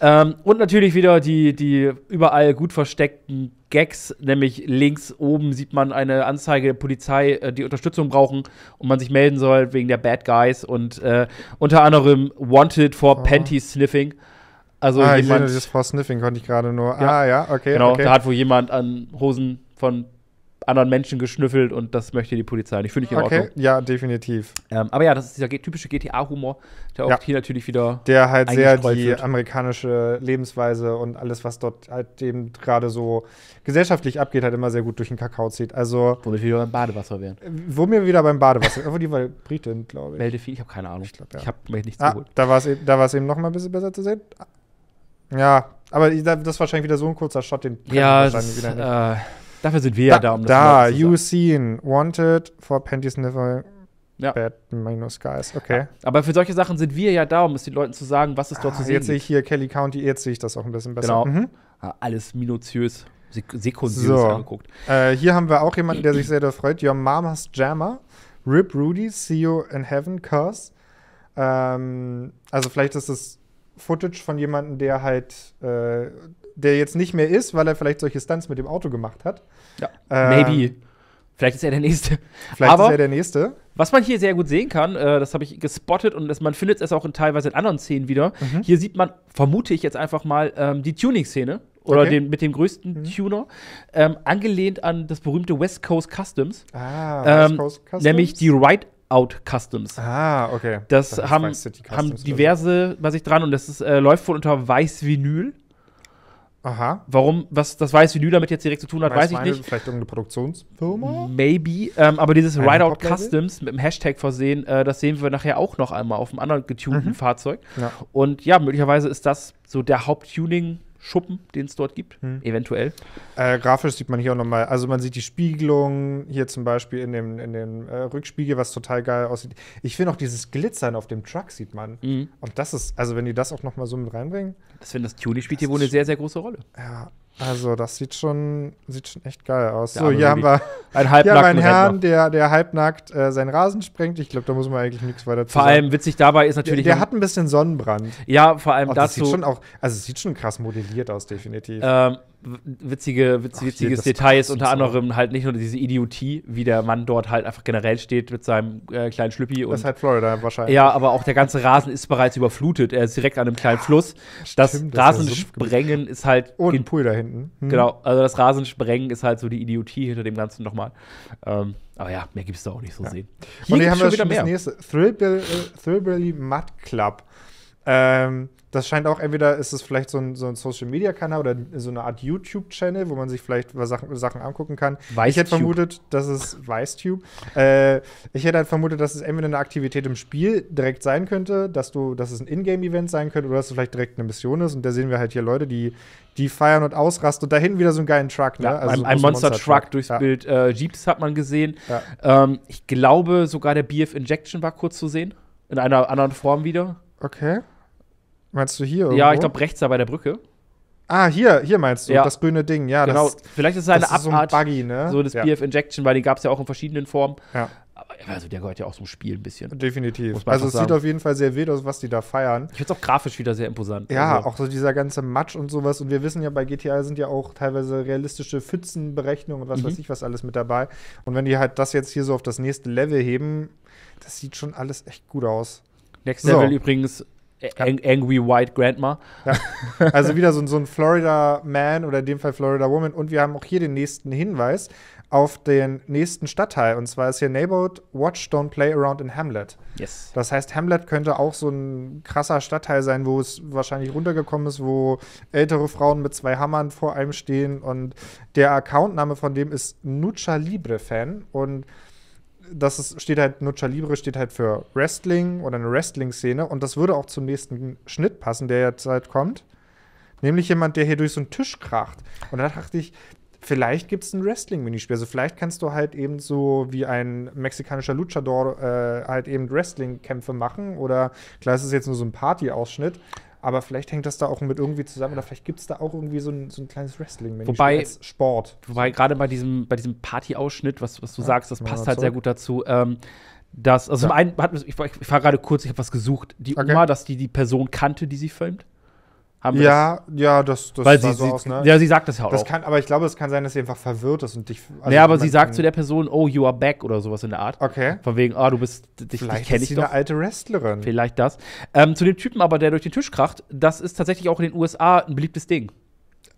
Ähm, und natürlich wieder die, die überall gut versteckten Gags, nämlich links oben sieht man eine Anzeige der Polizei, äh, die Unterstützung brauchen und man sich melden soll wegen der Bad Guys und äh, unter anderem Wanted for oh. Panty Sniffing. Also ah, jemand, ich meine, das for Sniffing konnte ich gerade nur. Ja, ah ja, okay. Genau, okay. da hat wohl jemand an Hosen von anderen Menschen geschnüffelt und das möchte die Polizei nicht. Finde ich in okay. Ja, definitiv. Ähm, aber ja, das ist dieser typische GTA-Humor, der auch ja. hier natürlich wieder. Der halt sehr die wird. amerikanische Lebensweise und alles, was dort halt eben gerade so gesellschaftlich abgeht, halt immer sehr gut durch den Kakao zieht. Also, wo wir wieder beim Badewasser wären. Äh, wo wir wieder beim Badewasser. Irgendwo die war Britin, glaube ich. Meldevieh, ich habe keine Ahnung. Ich, glaub, ja. ich habe mir nichts ah, geholt. Da war es eben, da eben noch mal ein bisschen besser zu sehen. Ja, aber das ist wahrscheinlich wieder so ein kurzer Shot, den ja, wahrscheinlich wieder. Nicht. Äh, Dafür sind wir ja da, um das Da, You Seen, Wanted for Panty Sniffer, ja. Bad Minus Guys, okay. Ja, aber für solche Sachen sind wir ja da, um es den Leuten zu sagen, was es dort ah, zu sehen Jetzt sehe ich hier Kelly County, jetzt sehe ich das auch ein bisschen besser. Genau. Mhm. Ja, ah, alles minutiös, sek sekundiös so. angeguckt. Äh, hier haben wir auch jemanden, der sich sehr da freut. Your Mama's Jammer, Rip Rudy, See You in Heaven, Curse. Ähm, also vielleicht ist das Footage von jemandem, der halt äh, der jetzt nicht mehr ist, weil er vielleicht solche Stunts mit dem Auto gemacht hat. Ja. Ähm, Maybe. Vielleicht ist er der Nächste. Vielleicht Aber ist er der Nächste. Was man hier sehr gut sehen kann, äh, das habe ich gespottet und das, man findet es auch in teilweise in anderen Szenen wieder. Mhm. Hier sieht man, vermute ich jetzt einfach mal, ähm, die Tuning-Szene oder okay. den, mit dem größten mhm. Tuner, ähm, angelehnt an das berühmte West Coast Customs. Ah, West ähm, Coast Customs. Nämlich die Right Out Customs. Ah, okay. Das, das haben, haben diverse bei sich dran und das ist, äh, läuft wohl unter Weiß Vinyl. Aha. Warum, was das weiß, wie Lü damit jetzt direkt zu tun hat, weiß, weiß ich nicht. Vielleicht irgendeine Produktionsfirma? Maybe. Ähm, aber dieses Ein Rideout Customs mit dem Hashtag versehen, äh, das sehen wir nachher auch noch einmal auf einem anderen getunten mhm. Fahrzeug. Ja. Und ja, möglicherweise ist das so der Haupttuning- Schuppen, den es dort gibt, hm. eventuell. Äh, grafisch sieht man hier auch nochmal, also man sieht die Spiegelung hier zum Beispiel in dem, in dem äh, Rückspiegel, was total geil aussieht. Ich finde auch dieses Glitzern auf dem Truck sieht man. Mhm. Und das ist, also wenn die das auch nochmal so mit reinbringen. Das finde das Tuning spielt hier wohl eine sehr, sehr große Rolle. Ja, also, das sieht schon, sieht schon echt geil aus. Ja, so, also hier haben wir hier haben wir einen Herrn, der, der halbnackt äh, seinen Rasen sprengt. Ich glaube, da muss man eigentlich nichts weiter zu Vor allem witzig dabei ist natürlich. Der, der hat ein bisschen Sonnenbrand. Ja, vor allem auch, oh, dazu. Das sieht schon auch, also es sieht schon krass modelliert aus, definitiv. Ähm, witzige, witzige, Ach, witziges Detail ist unter anderem halt nicht nur diese Idiotie, wie der Mann dort halt einfach generell steht mit seinem äh, kleinen Schlüppi. Und, das ist halt Florida wahrscheinlich. Ja, aber auch der ganze Rasen ist bereits überflutet. Er ist direkt an einem kleinen ja, Fluss. Das stimmt, Rasensprengen ist, ist halt. Und den Pool da hinten. Hm. Genau, also das Rasensprengen ist halt so die Idiotie hinter dem Ganzen nochmal. Ähm, aber ja, mehr gibt es da auch nicht so ja. sehen. Hier und hier haben wir schon das nächste Thrillbilly, äh, Mud Club. Ähm, das scheint auch entweder ist es vielleicht so ein, so ein Social Media Kanal oder so eine Art YouTube Channel, wo man sich vielleicht Sachen, Sachen angucken kann. Weißtube. Ich hätte vermutet, dass es Weißtube. Äh, ich hätte halt vermutet, dass es entweder eine Aktivität im Spiel direkt sein könnte, dass du, dass es ein Ingame Event sein könnte oder dass es vielleicht direkt eine Mission ist. Und da sehen wir halt hier Leute, die die feiern und ausrasten und da hinten wieder so einen geilen Truck, ne? Ja, also ein, ein Monster Truck, Truck durchs ja. Bild. Äh, Jeeps hat man gesehen. Ja. Ähm, ich glaube sogar der BF Injection war kurz zu sehen in einer anderen Form wieder. Okay. Meinst du hier? Irgendwo? Ja, ich glaube rechts da bei der Brücke. Ah, hier, hier meinst du, ja. das grüne Ding, ja. Genau, das, vielleicht ist es eine Abart, so ein Buggy, ne? so das ja. BF Injection, weil die gab es ja auch in verschiedenen Formen. Ja. Aber also der gehört ja auch zum Spiel ein bisschen. Definitiv. Also es sagen. sieht auf jeden Fall sehr wild aus, was die da feiern. Ich finde es auch grafisch wieder sehr imposant. Ja, also. auch so dieser ganze Matsch und sowas. Und wir wissen ja, bei GTA sind ja auch teilweise realistische Pfützenberechnungen und was mhm. weiß ich was alles mit dabei. Und wenn die halt das jetzt hier so auf das nächste Level heben, das sieht schon alles echt gut aus. Next Level so. übrigens Ang Angry White Grandma. Ja. Also wieder so, so, ein Florida Man oder in dem Fall Florida Woman. Und wir haben auch hier den nächsten Hinweis auf den nächsten Stadtteil. Und zwar ist hier Neighborhood Watch Don't Play Around in Hamlet. Yes. Das heißt, Hamlet könnte auch so ein krasser Stadtteil sein, wo es wahrscheinlich runtergekommen ist, wo ältere Frauen mit zwei Hammern vor einem stehen. Und der Accountname von dem ist Nucha Libre Fan. Und das ist, steht halt, Lucha Libre steht halt für Wrestling oder eine Wrestling-Szene und das würde auch zum nächsten Schnitt passen, der jetzt halt kommt. Nämlich jemand, der hier durch so einen Tisch kracht. Und da dachte ich, vielleicht gibt es ein Wrestling-Minispiel. Also vielleicht kannst du halt eben so wie ein mexikanischer Luchador äh, halt eben Wrestling-Kämpfe machen. Oder klar, es ist jetzt nur so ein Party-Ausschnitt. Aber vielleicht hängt das da auch mit irgendwie zusammen oder vielleicht gibt es da auch irgendwie so ein, so ein kleines Wrestling-Menü als Sport. Wobei gerade bei diesem, bei diesem Party-Ausschnitt, was, was du ja, sagst, das passt halt zurück. sehr gut dazu. Ähm, dass, also ja. zum einen, hat, ich, ich war gerade kurz, ich habe was gesucht, die okay. Oma, dass die die Person kannte, die sie filmt. Haben ja, das, ja, das, das weil sie, so sie, aus, ne? Ja, sie sagt das ja auch. Das kann, aber ich glaube, es kann sein, dass sie einfach verwirrt ist und dich. Also ja, aber sie sagt zu der Person, oh, you are back oder sowas in der Art. Okay. Von wegen, ah, oh, du bist, dich, Vielleicht dich kenne ich sie doch. eine alte Wrestlerin. Vielleicht das. Ähm, zu dem Typen aber, der durch den Tisch kracht, das ist tatsächlich auch in den USA ein beliebtes Ding.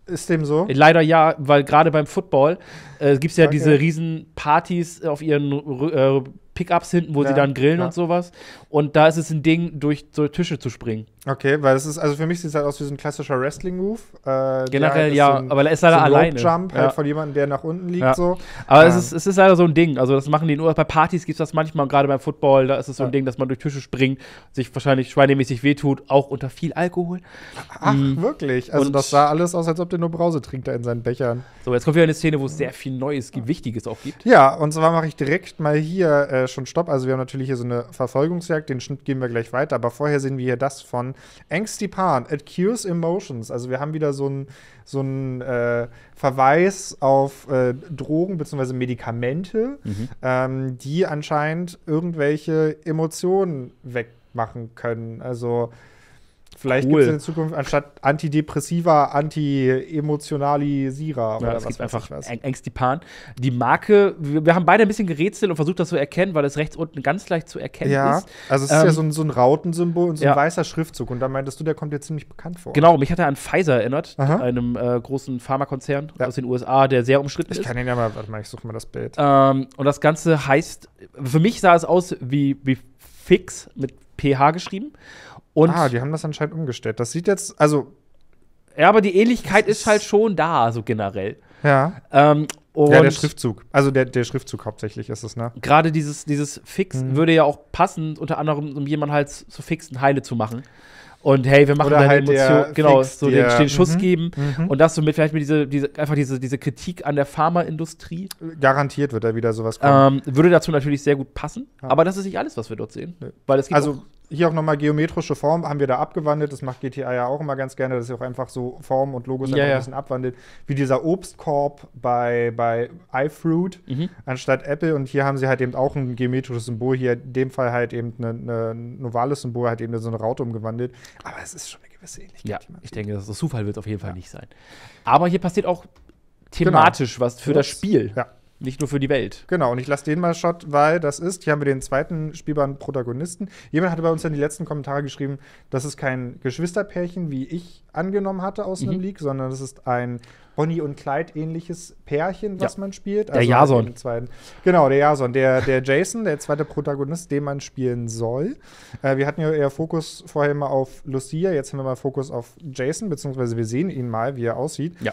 Ist dem so? Leider ja, weil gerade beim Football äh, gibt es ja okay. diese riesen Partys auf ihren äh, Pickups hinten, wo ja, sie dann grillen ja. und sowas. Und da ist es ein Ding, durch so Tische zu springen. Okay, weil es ist, also für mich sieht es halt aus wie so ein klassischer Wrestling-Move. Äh, Generell halt ja, so ein, aber er ist leider so alleine. Jump halt ja. von jemandem, der nach unten liegt so. Aber ähm. es, ist, es ist leider so ein Ding. Also das machen die nur bei Partys gibt es das manchmal, gerade beim Football, da ist es so ein Ding, dass man durch Tische springt, sich wahrscheinlich schweinemäßig wehtut, auch unter viel Alkohol. Ach, mhm. wirklich? Also und das sah alles aus, als ob der nur Brause trinkt da in seinen Bechern. So, jetzt kommt wieder eine Szene, wo es sehr viel Neues, Wichtiges auch gibt. Ja, und zwar mache ich direkt mal hier äh, äh, schon Stopp. Also wir haben natürlich hier so eine Verfolgungsjagd, den Schnitt gehen wir gleich weiter. Aber vorher sehen wir hier das von Angsty Pan, It Cures Emotions. Also wir haben wieder so einen so äh, Verweis auf äh, Drogen bzw. Medikamente, mhm. ähm, die anscheinend irgendwelche Emotionen wegmachen können. Also Vielleicht cool. gibt es in Zukunft anstatt Antidepressiva, Anti-Emotionalisierer ja, oder es was gibt einfach Ängstipan. Die Marke, wir, wir, haben beide ein bisschen gerätselt und versucht, das zu erkennen, weil es rechts unten ganz leicht zu erkennen ja, ist. Also es ähm, ist ja ähm, so ein, so ein Rautensymbol und so ein weißer Schriftzug. Und da meintest du, der kommt dir ziemlich bekannt vor. Genau, mich hat er an Pfizer erinnert, Aha. einem äh, großen Pharmakonzern ja. aus den USA, der sehr umstritten ist. Ich kann ihn ja mal, warte mal, ich suche mal das Bild. Ähm, und das Ganze heißt, für mich sah es aus wie, wie Fix mit PH geschrieben. Und ah, die haben das anscheinend umgestellt. Das sieht jetzt, also. Ja, aber die Ähnlichkeit ist, ist, halt schon da, so generell. Ja. Ähm, ja, der Schriftzug. Also der, der Schriftzug hauptsächlich ist es, ne? Gerade dieses, dieses Fixen mhm. würde ja auch passen, unter anderem, um jemanden halt zu so fixen, Heile zu machen. Und hey, wir machen da halt Emotionen, genau, so den, den, Schuss mhm. geben. Mhm. Und das so mit vielleicht mit diese, diese, einfach diese, diese Kritik an der Pharmaindustrie. Garantiert wird da wieder sowas kommen. Ähm, würde dazu natürlich sehr gut passen, ja. aber das ist nicht alles, was wir dort sehen. Weil es gibt also, hier auch nochmal geometrische Form haben wir da abgewandelt. Das macht GTA ja auch immer ganz gerne, dass sie auch einfach so Formen und Logos ja, einfach ein bisschen abwandelt. Wie dieser Obstkorb bei, bei iFruit mhm. anstatt Apple. Und hier haben sie halt eben auch ein geometrisches Symbol. Hier in dem Fall halt eben ein ovales Symbol, halt eben so eine Raute umgewandelt. Aber es ist schon eine gewisse Ähnlichkeit. Ja, ich sieht. denke, das Zufall wird es auf jeden Fall ja. nicht sein. Aber hier passiert auch thematisch genau. was für Ups. das Spiel. Ja. Nicht nur für die Welt. Genau, und ich lasse den mal Shot, weil das ist, hier haben wir den zweiten spielbaren Protagonisten. Jemand hatte bei uns in die letzten Kommentare geschrieben, das ist kein Geschwisterpärchen, wie ich angenommen hatte aus mhm. einem Leak, sondern das ist ein Bonnie und Clyde ähnliches Pärchen, was ja. man spielt. Also der Jason. Genau, der Jason. Der, der Jason, der zweite Protagonist, den man spielen soll. Äh, wir hatten ja eher Fokus vorher mal auf Lucia, jetzt haben wir mal Fokus auf Jason, beziehungsweise wir sehen ihn mal, wie er aussieht. Ja.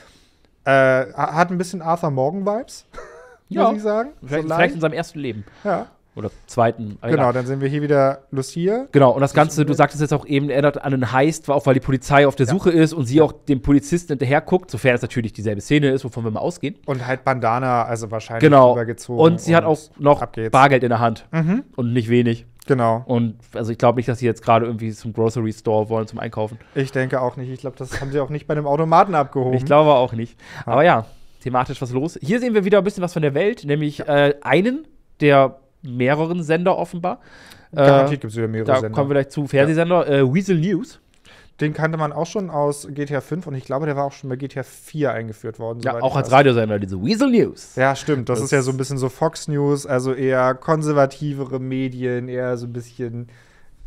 Äh, hat ein bisschen Arthur Morgan-Vibes. ja. muss ich sagen. Vielleicht, so vielleicht in seinem ersten Leben. Ja. Oder zweiten. Genau, dann sehen wir hier wieder Lucia. Genau, und das Ganze, du sagtest jetzt auch eben, erinnert an einen Heist, auch, weil die Polizei auf der ja. Suche ist und sie auch dem Polizisten hinterher guckt, sofern es natürlich dieselbe Szene ist, wovon wir mal ausgehen. Und halt Bandana, also wahrscheinlich genau. übergezogen. Und sie und hat auch noch Bargeld in der Hand. Mhm. Und nicht wenig. Genau. Und also ich glaube nicht, dass sie jetzt gerade irgendwie zum Grocery Store wollen zum Einkaufen. Ich denke auch nicht. Ich glaube, das haben sie auch nicht bei einem Automaten abgehoben. Ich glaube auch nicht. Aber ja thematisch was los. Hier sehen wir wieder ein bisschen was von der Welt, nämlich äh, einen der mehreren Sender offenbar. Garantiert äh, gibt es wieder mehrere da Sender. Da kommen wir gleich zu Fernsehsender ja. Äh, Weasel News. Den kannte man auch schon aus GTA 5 und ich glaube, der war auch schon bei GTA 4 eingeführt worden. Ja, auch als Radiosender, diese Weasel News. Ja, stimmt. Das, das, ist ja so ein bisschen so Fox News, also eher konservativere Medien, eher so ein bisschen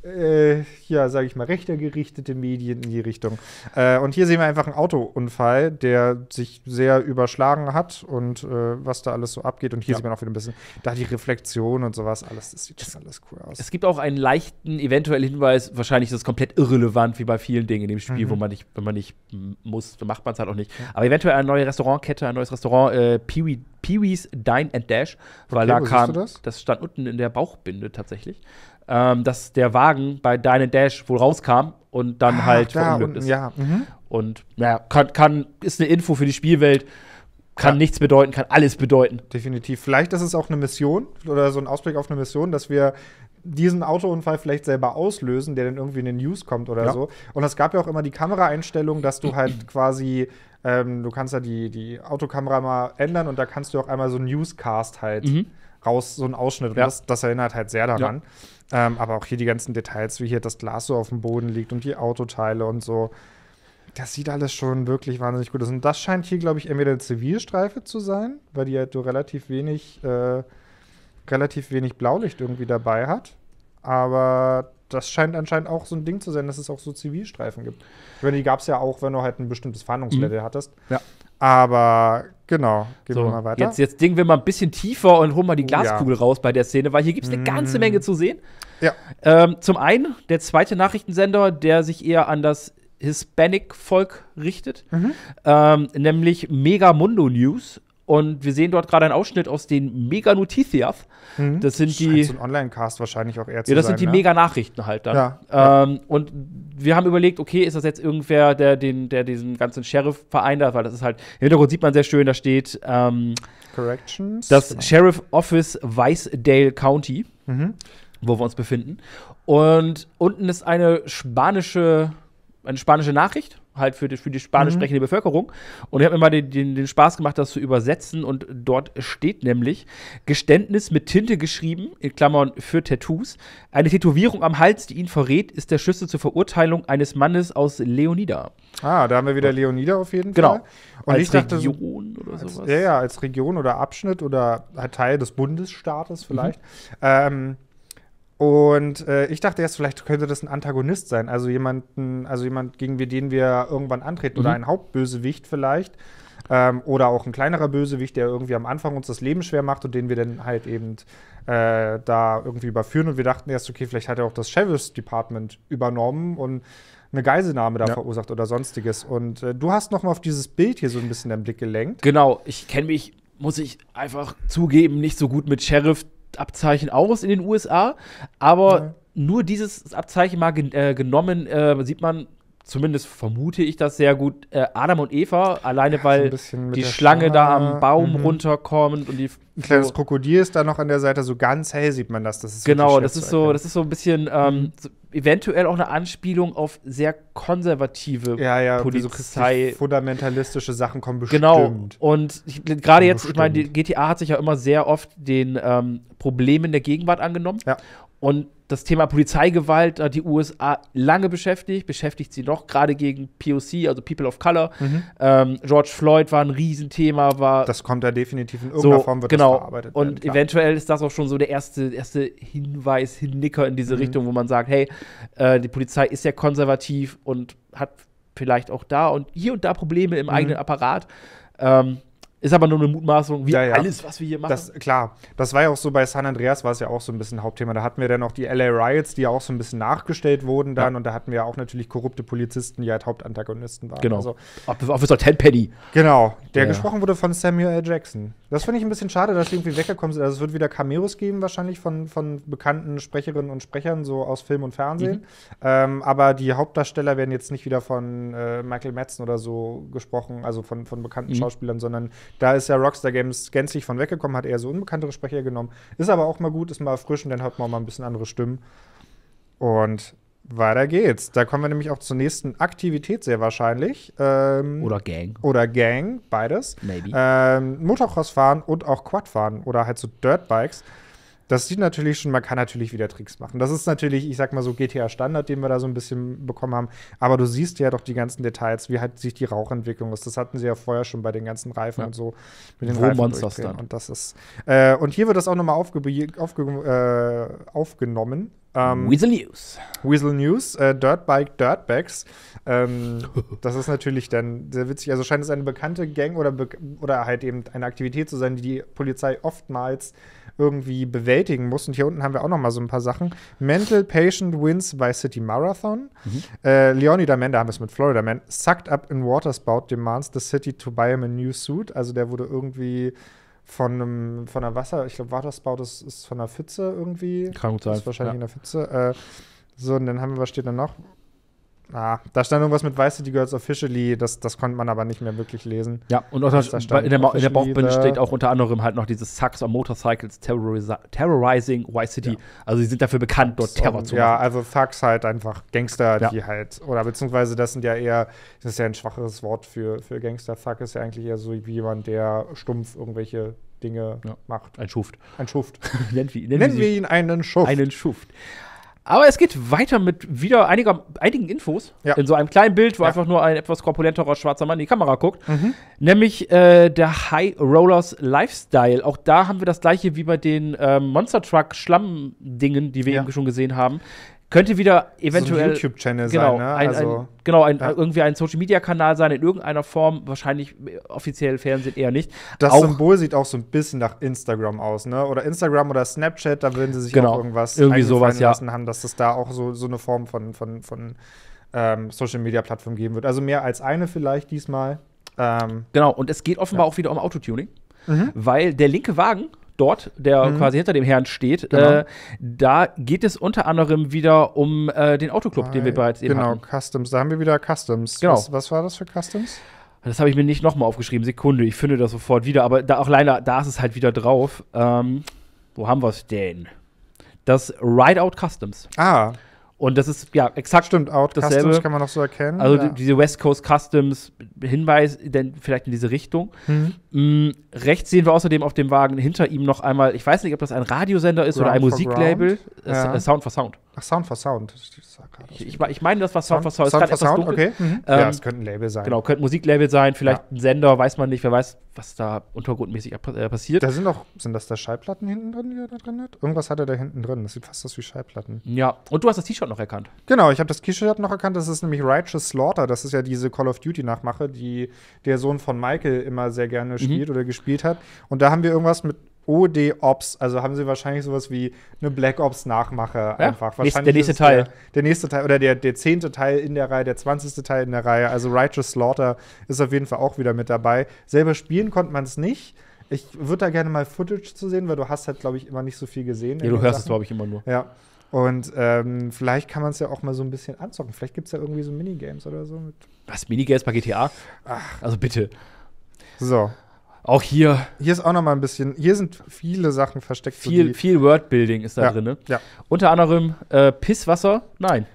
äh, ja, sage ich mal, rechter gerichtete Medien in die Richtung. Äh, und hier sehen wir einfach einen Autounfall, der sich sehr überschlagen hat und äh, was da alles so abgeht. Und hier ja. sieht man auch wieder ein bisschen, da die Reflexion und sowas, alles, das sieht schon alles cool aus. Es gibt auch einen leichten, eventuellen Hinweis, wahrscheinlich ist das komplett irrelevant, wie bei vielen Dingen in dem Spiel, mhm. wo man nicht, wenn man nicht muss, dann macht man es halt auch nicht. Mhm. Aber eventuell eine neue Restaurantkette, ein neues Restaurant, äh, Peewee Peewees Dine and Dash, weil okay, da kam, das? das stand unten in der Bauchbinde tatsächlich ähm, dass der Wagen bei Dine Dash wohl rauskam und dann Ach, halt da verunglückt ist. Ja. Mhm. Und ja, kann, kann, ist eine Info für die Spielwelt. Kann ja. nichts bedeuten, kann alles bedeuten. Definitiv. Vielleicht ist es auch eine Mission oder so ein Ausblick auf eine Mission, dass wir diesen Autounfall vielleicht selber auslösen, der dann irgendwie in den News kommt oder ja. so. Und es gab ja auch immer die Kameraeinstellung, dass du halt quasi, ähm, du kannst ja die, die Autokamera mal ändern und da kannst du auch einmal so einen Newscast halt mhm. raus, so einen Ausschnitt. Ja. Und das, das erinnert halt sehr daran. Ja. Ähm, aber auch hier die ganzen Details, wie hier das Glas so auf dem Boden liegt und die Autoteile und so. Das sieht alles schon wirklich wahnsinnig gut aus. Und das scheint hier, glaube ich, entweder eine Zivilstreife zu sein, weil die halt so relativ wenig, äh, relativ wenig Blaulicht irgendwie dabei hat. Aber das scheint anscheinend auch so ein Ding zu sein, dass es auch so Zivilstreifen gibt. Ich meine, die gab es ja auch, wenn du halt ein bestimmtes Fahndungslevel mhm. hattest. Ja. Aber genau, gehen so, wir mal weiter. Jetzt, jetzt dingen wir mal ein bisschen tiefer und holen mal die oh, Glaskugel ja. raus bei der Szene, weil hier gibt es eine mm. ganze Menge mm. zu sehen. Ja. Ähm, zum einen der zweite Nachrichtensender, der sich eher an das Hispanic-Volk richtet, mhm. ähm, nämlich Megamundo News. Und wir sehen dort gerade einen Ausschnitt aus den Mega Noticias. Mhm. Das sind Scheint die. so ein Online-Cast wahrscheinlich auch eher zu Ja, das sein, sind die ne? Mega-Nachrichten halt dann. Ja, Ähm, und wir haben überlegt, okay, ist das jetzt irgendwer, der, den, der diesen ganzen Sheriff-Verein da, weil das ist halt, im Hintergrund sieht man sehr schön, da steht ähm, Corrections. Das genau. Sheriff Office Weisdale County, mhm. wo wir uns befinden. Und unten ist eine spanische, eine spanische Nachricht halt für die, für die spanisch mhm. sprechende mhm. Bevölkerung. Und ich habe mir mal den, den, den, Spaß gemacht, das zu übersetzen. Und dort steht nämlich Geständnis mit Tinte geschrieben, in Klammern für Tattoos. Eine Tätowierung am Hals, die ihn verrät, ist der Schlüssel zur Verurteilung eines Mannes aus Leonida. Ah, da haben wir wieder Leonida auf jeden genau. Fall. Genau. als ich dachte, Region oder als, sowas. Ja, ja, als Region oder Abschnitt oder halt Teil des Bundesstaates vielleicht. Mhm. Ähm, und äh, ich dachte erst, vielleicht könnte das ein Antagonist sein, also jemanden, also jemand, gegen den wir irgendwann antreten, mhm. oder ein Hauptbösewicht vielleicht. Ähm, oder auch ein kleinerer Bösewicht, der irgendwie am Anfang uns das Leben schwer macht und den wir dann halt eben äh, da irgendwie überführen. Und wir dachten erst, okay, vielleicht hat er auch das Sheriff's Department übernommen und eine Geiselnahme da ja. verursacht oder sonstiges. Und äh, du hast nochmal auf dieses Bild hier so ein bisschen deinen Blick gelenkt. Genau, ich kenne mich, muss ich einfach zugeben, nicht so gut mit Sheriff Abzeichen aus in den USA, aber ja. nur dieses Abzeichen mal gen äh, genommen äh, sieht man, zumindest vermute ich das sehr gut, äh, Adam und Eva, alleine ja, weil so die Schlange, Schlange, da am Baum mhm. runterkommt und die. Ein kleines so Krokodil ist da noch an der Seite, so ganz hell sieht man das. das ist genau, das ist so, das ist so ein bisschen. Ähm, mhm. so, eventuell auch eine Anspielung auf sehr konservative ja, ja, Polizei. So fundamentalistische Sachen kommen genau. bestimmt. Genau. Und gerade jetzt, bestimmt. ich meine, die GTA hat sich ja immer sehr oft den ähm, Problemen der Gegenwart angenommen. Ja. Und das Thema Polizeigewalt hat die USA lange beschäftigt, beschäftigt sie noch, gerade gegen POC, also People of Color. Mhm. Ähm, George Floyd war ein Riesenthema, war. Das kommt da definitiv in irgendeiner so, Form wird genau. das verarbeitet. Werden, und klar. eventuell ist das auch schon so der erste, erste Hinweis, Hinnicker in diese mhm. Richtung, wo man sagt, hey, äh, die Polizei ist ja konservativ und hat vielleicht auch da und hier und da Probleme im mhm. eigenen Apparat. Ähm, ist aber nur eine Mutmaßung, wie ja, ja. alles, was wir hier machen. Das, klar, das war ja auch so bei San Andreas, war es ja auch so ein bisschen Hauptthema. Da hatten wir dann auch die LA Riots, die ja auch so ein bisschen nachgestellt wurden dann. Ja. Und da hatten wir auch natürlich korrupte Polizisten, die halt Hauptantagonisten waren. Genau. Also, Officer halt Tenpenny. Genau, der gesprochen wurde von Samuel L. Jackson. Das finde ich ein bisschen schade, dass sie irgendwie weggekommen sind. Also es wird wieder Cameos geben wahrscheinlich von, von bekannten Sprecherinnen und Sprechern, so aus Film und Fernsehen. Mhm. Ähm, aber die Hauptdarsteller werden jetzt nicht wieder von äh, Michael Madsen oder so gesprochen, also von, von bekannten mhm. Schauspielern, sondern da ist ja Rockstar Games gänzlich von weggekommen, hat eher so unbekanntere Sprecher genommen. Ist aber auch mal gut, ist mal erfrischend, dann hat man auch mal ein bisschen andere Stimmen. Und weiter geht's. Da kommen wir nämlich auch zur nächsten Aktivität sehr wahrscheinlich. Ähm, oder Gang. Oder Gang, beides. Maybe. Ähm, Motocross fahren und auch Quad fahren oder halt so Dirtbikes. Das sieht natürlich schon, man kann natürlich wieder Tricks machen. Das ist natürlich, ich sag mal so GTA-Standard, den wir da so ein bisschen bekommen haben. Aber du siehst ja doch die ganzen Details, wie halt sich die Rauchentwicklung ist. Das hatten sie ja vorher schon bei den ganzen Reifen ja. und so. Mit den Wo Reifen Monsters dann. Und das ist. Äh, und hier wird das auch nochmal aufge aufge äh, aufgenommen. Ähm, Weasel News. Weasel News, äh, Dirtbike Dirtbags. Ähm, das ist natürlich dann sehr witzig. Also scheint es eine bekannte Gang oder, be oder halt eben eine Aktivität zu sein, die die Polizei oftmals irgendwie bewältigen muss. Und hier unten haben wir auch noch mal so ein paar Sachen. Mental Patient Wins by City Marathon. Mhm. Äh, Leonida Man, da haben wir es mit Florida Man, sucked up in Waterspout demands the city to buy him a new suit. Also der wurde irgendwie von einem, von einer Wasser, ich glaube Waterspout ist, ist von einer Pfütze irgendwie. Kann sein. Ist wahrscheinlich ja. in der Pfütze. Äh, so, und dann haben wir, was steht da noch? Ah, da stand irgendwas mit Weiße, die gehört officially, das, das konnte man aber nicht mehr wirklich lesen. Ja, und unter, in, der, in der Bauchbinde steht auch unter anderem halt noch dieses Sucks on Motorcycles Terrorizing White City. Ja. Also sie sind dafür bekannt, dort Terror und, zu machen. Ja, also Thugs halt einfach Gangster, ja. die halt, oder beziehungsweise das sind ja eher, das ist ja ein schwacheres Wort für, für Gangster. Thug ist ja eigentlich eher so wie jemand, der stumpf irgendwelche Dinge ja. macht. Ein Schuft. Ein Schuft. Nennen wir, nennen Nennen wir ihn einen Schuft. Einen Schuft. Aber es geht weiter mit wieder einiger, einigen Infos ja. in so einem kleinen Bild, wo ja. einfach nur ein etwas korpulenterer schwarzer Mann in die Kamera guckt. Mhm. Nämlich äh, der High Rollers Lifestyle. Auch da haben wir das gleiche wie bei den äh, Monster Truck Schlamm-Dingen, die wir ja. eben schon gesehen haben könnte wieder eventuell. So ein YouTube-Channel genau, sein, ne? Ein, also, ein, genau, ein, ja. irgendwie ein Social-Media-Kanal sein, in irgendeiner Form. Wahrscheinlich äh, offiziell Fernsehen eher nicht. Das auch, Symbol sieht auch so ein bisschen nach Instagram aus, ne? Oder Instagram oder Snapchat, da würden sie sich genau, auch irgendwas irgendwie sowas, ja. haben, dass das da auch so, so eine Form von, von, von ähm, Social-Media-Plattform geben wird. Also mehr als eine vielleicht diesmal. Ähm, genau, und es geht offenbar ja. auch wieder um Autotuning. Mhm. Weil der linke Wagen dort, der mhm. quasi hinter dem Herrn steht, äh, genau. äh, da geht es unter anderem wieder um äh, den Autoclub, den wir bereits eben genau, hatten. Genau, Customs. Da haben wir wieder Customs. Genau. Was, was war das für Customs? Das habe ich mir nicht nochmal aufgeschrieben. Sekunde, ich finde das sofort wieder. Aber da auch leider, da ist es halt wieder drauf. Ähm, wo haben wir es denn? Das Rideout Customs. Ah, und das ist ja exakt Stimmt, auch dasselbe. Customs kann man noch so erkennen. Also ja. diese West Coast Customs Hinweis, denn vielleicht in diese Richtung. Mhm. Mhm, rechts sehen wir außerdem auf dem Wagen hinter ihm noch einmal, ich weiß nicht, ob das ein Radiosender ist Ground oder ein Musiklabel. Ja. Sound for Sound. Ach, Sound for Sound. Ich, ich, ich meine, das war Sound, for Sound. Sound for Sound, dunkel. okay. Mhm. Ähm, ja, es könnte ein Label sein. Genau, könnte ein Musiklabel sein, vielleicht ja. ein Sender, weiß man nicht, wer weiß, was da untergrundmäßig äh, passiert. Da sind doch, sind das da Schallplatten hinten drin, die er da drin hat? Irgendwas hat er da hinten drin. Das sieht fast aus wie Schallplatten. Ja, und du hast das T-Shirt noch erkannt. Genau, ich habe das T-Shirt noch erkannt. Das ist nämlich Righteous Slaughter. Das ist ja diese Call of Duty-Nachmache, die der Sohn von Michael immer sehr gerne mhm. spielt mhm. oder gespielt hat. Und da haben wir irgendwas mit OD Ops, also haben sie wahrscheinlich sowas wie eine Black Ops Nachmache ja, einfach. Wahrscheinlich der nächste Teil. Der, der, nächste Teil oder der, der zehnte Teil in der Reihe, der zwanzigste Teil in der Reihe. Also Righteous Slaughter ist auf jeden Fall auch wieder mit dabei. Selber spielen konnte man es nicht. Ich würde da gerne mal Footage zu sehen, weil du hast halt, glaube ich, immer nicht so viel gesehen. Ja, du hörst Sachen. es, glaube ich, immer nur. Ja. Und ähm, vielleicht kann man es ja auch mal so ein bisschen anzocken. Vielleicht gibt es ja irgendwie so Minigames oder so. Was, Minigames bei GTA? Ach. Also bitte. So, auch hier. Hier ist auch noch mal ein bisschen. Hier sind viele Sachen versteckt. Viel, so viel Wordbuilding ist da ja, drin. Ne? Ja. Unter anderem äh, Pisswasser. Nein.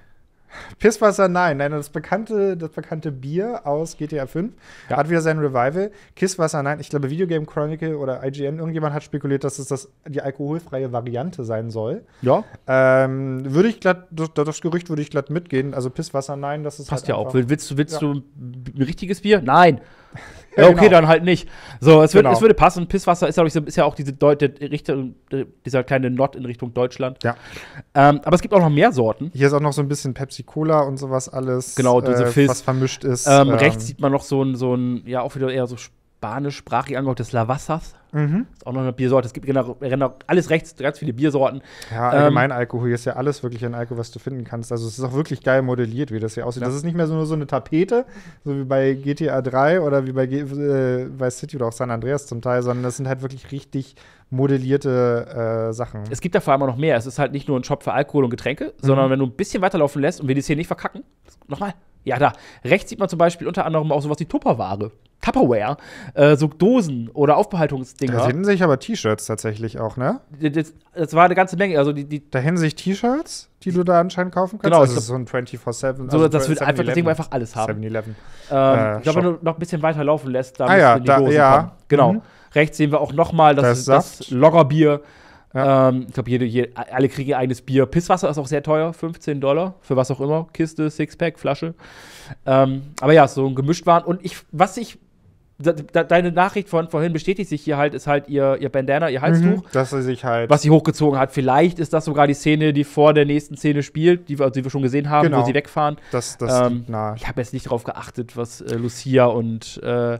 Pisswasser, nein. Nein, das bekannte, das bekannte Bier aus GTA 5 ja. hat wieder sein Revival. Kisswasser, nein. Ich glaube, Videogame Chronicle oder IGN, irgendjemand hat spekuliert, dass es das, die alkoholfreie Variante sein soll. Ja. Ähm, würde ich glatt, das, das, Gerücht würde ich glatt mitgehen. Also Pisswasser, nein, das ist. Passt halt ja auch. Willst, willst ja. du ein richtiges Bier? Nein. Ja, okay, genau. dann halt nicht. So, es, würd, genau. es würde passen. Pisswasser ist, ich, ist ja auch diese Deut Richtung, dieser kleine Not in Richtung Deutschland. Ja. Ähm, aber es gibt auch noch mehr Sorten. Hier ist auch noch so ein bisschen Pepsi Cola und sowas alles. Genau, diese äh, Fizz. Was vermischt ist. Ähm, ähm, rechts sieht man noch so ein, so ein, ja, auch wieder eher so spanischsprachig angehört, angeordnetes Lavassas. Mhm. Ist auch noch eine Biersorte. Es gibt generell genau alles rechts, ganz viele Biersorten. Ja, ähm, allgemein ähm, Alkohol. Hier ist ja alles wirklich ein Alkohol, was du finden kannst. Also es ist auch wirklich geil modelliert, wie das hier aussieht. Ja. Das ist nicht mehr so, nur so eine Tapete, so wie bei GTA 3 oder wie bei äh, City oder auch San Andreas zum Teil, sondern das sind halt wirklich richtig modellierte äh, Sachen. Es gibt da vor allem auch noch mehr. Es ist halt nicht nur ein Shop für Alkohol und Getränke, mhm. sondern wenn du ein bisschen weiterlaufen lässt und wir das hier nicht verkacken, nochmal, ja, da. Rechts sieht man zum Beispiel unter anderem auch sowas wie Tupperware. Tupperware, äh, so Dosen oder Aufbehaltungsdinger. Da hinten sehe ich aber T-Shirts tatsächlich auch, ne? Das, das, war eine ganze Menge. Also die, die da hinten sehe ich T-Shirts, die du da anscheinend kaufen kannst. Genau, also das ist so ein 24-7. Also das wird einfach, das Ding einfach alles haben. 7-Eleven. Ähm, äh, ich glaube, wenn du noch ein bisschen weiter laufen lässt, dann ah, ja, da, Dosen ja. Kommen. Genau. Mhm. Rechts sehen wir auch nochmal das, das, das Loggerbier. Ja. Ähm, ich glaube, alle kriegen ihr eigenes Bier. Pisswasser ist auch sehr teuer, 15 Dollar, für was auch immer. Kiste, Sixpack, Flasche. Ähm, aber ja, so ein gemischt waren. Und ich, was ich deine Nachricht von vorhin bestätigt sich hier halt, ist halt ihr, ihr Bandana, ihr Halstuch. Mhm, dass sie sich halt. Was sie hochgezogen hat. Vielleicht ist das sogar die Szene, die vor der nächsten Szene spielt, die wir, die wir schon gesehen haben, genau. wo sie wegfahren. Das, das ähm, Ich habe jetzt nicht darauf geachtet, was äh, Lucia und. Äh, Jason.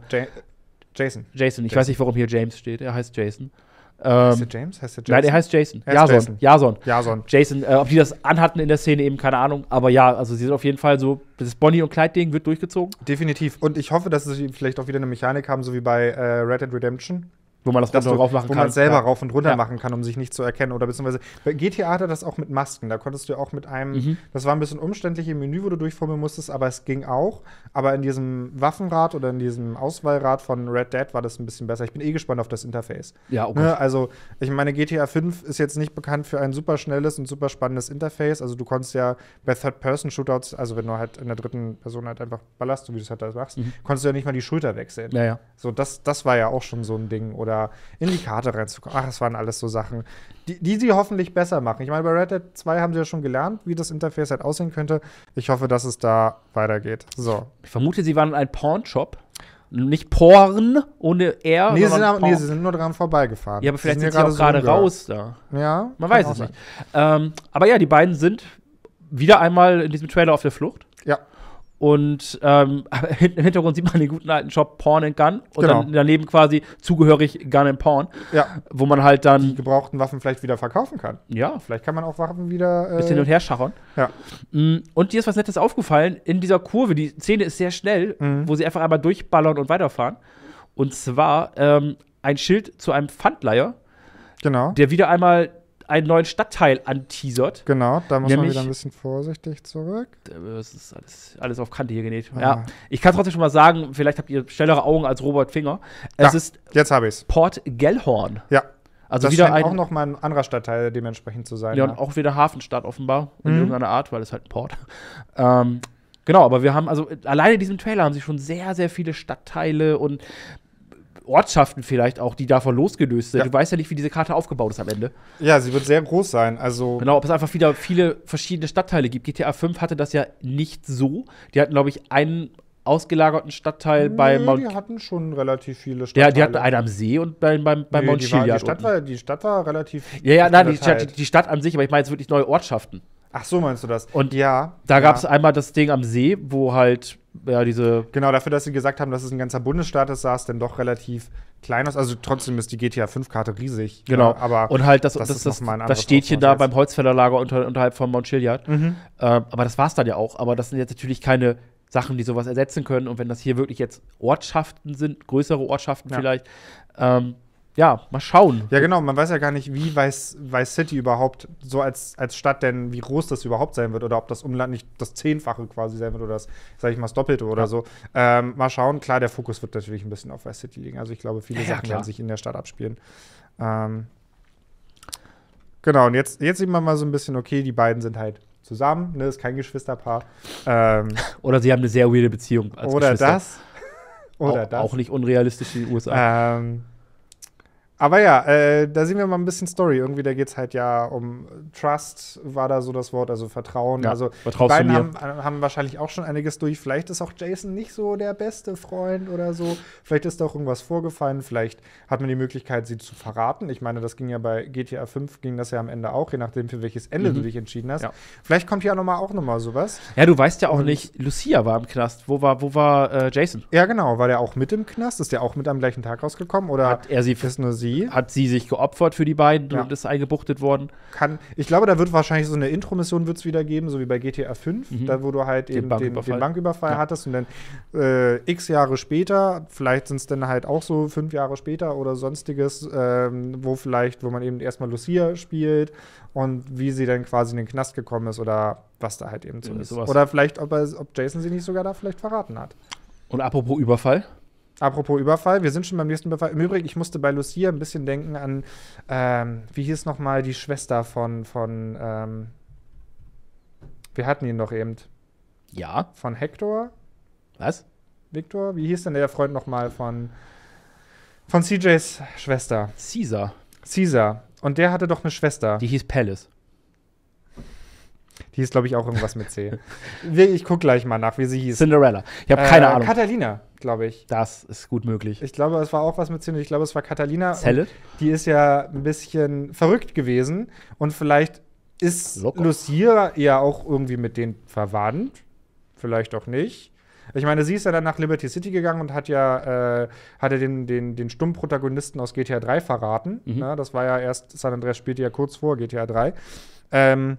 Jason. Ich Jason. weiß nicht, warum hier James steht. Er heißt Jason. Ähm, heißt der James? Heißt der Jason? Nein, der heißt Jason. Heißt Jason. Jason. Jason. Jason. Äh, ob die das anhatten in der Szene eben, keine Ahnung. Aber ja, also sie sind auf jeden Fall so, das Bonnie- und Clyde-Ding wird durchgezogen. Definitiv. Und ich hoffe, dass sie vielleicht auch wieder eine Mechanik haben, so wie bei äh, Red Dead Redemption wo man das, das runter drauf machen wo kann. Wo man selber ja. rauf und runter ja. machen kann, um sich nicht zu erkennen. Oder beziehungsweise bei GTA hatte das auch mit Masken. Da konntest du auch mit einem, mhm. das war ein bisschen umständlich im Menü, wo du durchformen musstest, aber es ging auch. Aber in diesem Waffenrad oder in diesem Auswahlrad von Red Dead war das ein bisschen besser. Ich bin eh gespannt auf das Interface. Ja, okay. Oh ne? Also, ich meine, GTA 5 ist jetzt nicht bekannt für ein super schnelles und super spannendes Interface. Also, du konntest ja bei Third-Person-Shootouts, also wenn du halt in der dritten Person halt einfach ballast, so wie du es halt da machst, mhm. konntest du ja nicht mal die Schulter wechseln. Ja, ja. So, das, das war ja auch schon so ein Ding. Oder oder in die Karte reinzukommen. Ach, das waren alles so Sachen, die, die sie hoffentlich besser machen. Ich meine, bei Red Dead 2 haben sie ja schon gelernt, wie das Interface halt aussehen könnte. Ich hoffe, dass es da weitergeht. So. Ich vermute, sie waren in ein Pornshop. Nicht Porn ohne R. Nee, sondern sie sind, Porn. nee, sie sind nur dran vorbeigefahren. Ja, aber vielleicht sie sind, sind sie auch gerade raus da. Ja. Man weiß es nicht. Ähm, aber ja, die beiden sind wieder einmal in diesem Trailer auf der Flucht. Ja. Und ähm, im Hintergrund sieht man den guten alten Shop Porn and Gun und genau. dann daneben quasi zugehörig Gun and Porn, ja. wo man halt dann die gebrauchten Waffen vielleicht wieder verkaufen kann. Ja, vielleicht kann man auch Waffen wieder äh, bisschen hin und her schachern. Ja. Mm, und dir ist was Nettes aufgefallen in dieser Kurve. Die Szene ist sehr schnell, mhm. wo sie einfach einmal durchballern und weiterfahren. Und zwar ähm, ein Schild zu einem Pfandleier, genau. der wieder einmal einen neuen Stadtteil anteasert. Genau, da muss Nämlich, man wieder ein bisschen vorsichtig zurück. Das ist alles, alles auf Kante hier genäht. Ah. Ja. Ich kann trotzdem schon mal sagen, vielleicht habt ihr schnellere Augen als Robert Finger. Es ja, ist jetzt habe ich's. Port Gellhorn. Ja. Also das wieder ein, auch noch mal ein anderer Stadtteil dementsprechend zu sein. Ja, ja. und auch wieder Hafenstadt offenbar in mhm. irgendeiner Art, weil es halt ein Port. Ähm, Genau, aber wir haben also alleine in diesem Trailer haben sie schon sehr, sehr viele Stadtteile und Ortschaften vielleicht auch, die davon losgelöst sind. Ja. Du weißt ja nicht, wie diese Karte aufgebaut ist am Ende. Ja, sie wird sehr groß sein. Also genau, ob es einfach wieder viele verschiedene Stadtteile gibt. GTA 5 hatte das ja nicht so. Die hatten, glaube ich, einen ausgelagerten Stadtteil nee, bei Mount. Die hatten schon relativ viele Stadtteile. Ja, die hatten einen am See und bei, bei, bei nee, Mount die, war, die, Stadt war, die Stadt war relativ. Ja, ja, nein, die die Stadt, an sich, aber ich meine jetzt wirklich neue Ortschaften. Ach so, meinst du das? Und ja. Da ja. gab es einmal das Ding am See, wo halt, ja, diese. Genau, dafür, dass sie gesagt haben, dass es ein ganzer Bundesstaat ist, sah es dann doch relativ klein aus. Also trotzdem ist die GTA 5-Karte riesig. Genau. Ja, aber und halt das, das, das, das, das Städtchen da beim Holzfällerlager unter, unterhalb von Mount Chiliad. Mhm. Ähm, aber das war es dann ja auch. Aber das sind jetzt natürlich keine Sachen, die sowas ersetzen können. Und wenn das hier wirklich jetzt Ortschaften sind, größere Ortschaften ja. vielleicht, ähm, ja, mal schauen. Ja, genau. Man weiß ja gar nicht, wie weiß, Vice City überhaupt so als, als Stadt denn, wie groß das überhaupt sein wird oder ob das Umland nicht das Zehnfache quasi sein wird oder das, sag ich mal, das Doppelte oder ja. so. Ähm, mal schauen. Klar, der Fokus wird natürlich ein bisschen auf Vice City liegen. Also ich glaube, viele ja, Sachen werden sich in der Stadt abspielen. Ähm, genau. Und jetzt, jetzt sieht man mal so ein bisschen, okay, die beiden sind halt zusammen, ne, ist kein Geschwisterpaar. Ähm, oder sie haben eine sehr weirde Beziehung als oder Geschwister. Das, oder auch, das. Auch nicht unrealistisch in den USA. Ähm, aber ja, äh, da sehen wir mal ein bisschen Story. Irgendwie, da geht es halt ja um Trust, war da so das Wort, also Vertrauen. Ja, also die beiden haben, äh, haben, wahrscheinlich auch schon einiges durch. Vielleicht ist auch Jason nicht so der beste Freund oder so. Vielleicht ist da auch irgendwas vorgefallen. Vielleicht hat man die Möglichkeit, sie zu verraten. Ich meine, das ging ja bei GTA 5 ging das ja am Ende auch, je nachdem, für welches Ende mhm. du dich entschieden hast. Ja. Vielleicht kommt ja nochmal auch nochmal sowas. Ja, du weißt ja auch Und nicht, Lucia war im Knast. Wo war, wo war äh, Jason? Ja, genau. War der auch mit im Knast? Ist der auch mit am gleichen Tag rausgekommen? Oder hat er sie, ist nur sie sie. Hat sie sich geopfert für die beiden ja. und ist eingebuchtet worden. Kann, ich glaube, da wird wahrscheinlich so eine Intro-Mission wird's wieder geben, so wie bei GTA 5, mhm. da wo du halt eben den Banküberfall, den, den Banküberfall ja. hattest und dann äh, x Jahre später, vielleicht sind es dann halt auch so fünf Jahre später oder sonstiges, ähm, wo vielleicht, wo man eben erstmal Lucia spielt und wie sie dann quasi in den Knast gekommen ist oder was da halt eben so ja, ist. Sowas. Oder vielleicht, ob, er, ob Jason sie nicht sogar da vielleicht verraten hat. Und apropos Überfall? Apropos Überfall, wir sind schon beim nächsten Überfall. Im Übrigen, ich musste bei Lucia ein bisschen denken an, ähm, wie hieß nochmal die Schwester von, von ähm, wir hatten ihn doch eben. Ja. Von Hector? Was? Victor? Wie hieß denn der Freund nochmal von, von CJs Schwester? Caesar. Caesar. Und der hatte doch eine Schwester. Die hieß Palace. Die hieß, glaube ich, auch irgendwas mit C. ich gucke gleich mal nach, wie sie hieß. Cinderella. Ich habe keine äh, Ahnung. Catalina glaube ich. Das ist gut möglich. Ich glaube, es war auch was mit Zünde. Ich glaube, es war Catalina. Zelle? Die ist ja ein bisschen verrückt gewesen. Und vielleicht ist Locker. Lucia ja auch irgendwie mit denen verwandt. Vielleicht auch nicht. Ich meine, sie ist ja dann nach Liberty City gegangen und hat ja äh, hatte den, den, den stummen Protagonisten aus GTA 3 verraten. Mhm. Na, das war ja erst, San Andreas spielte ja kurz vor GTA 3. Ähm,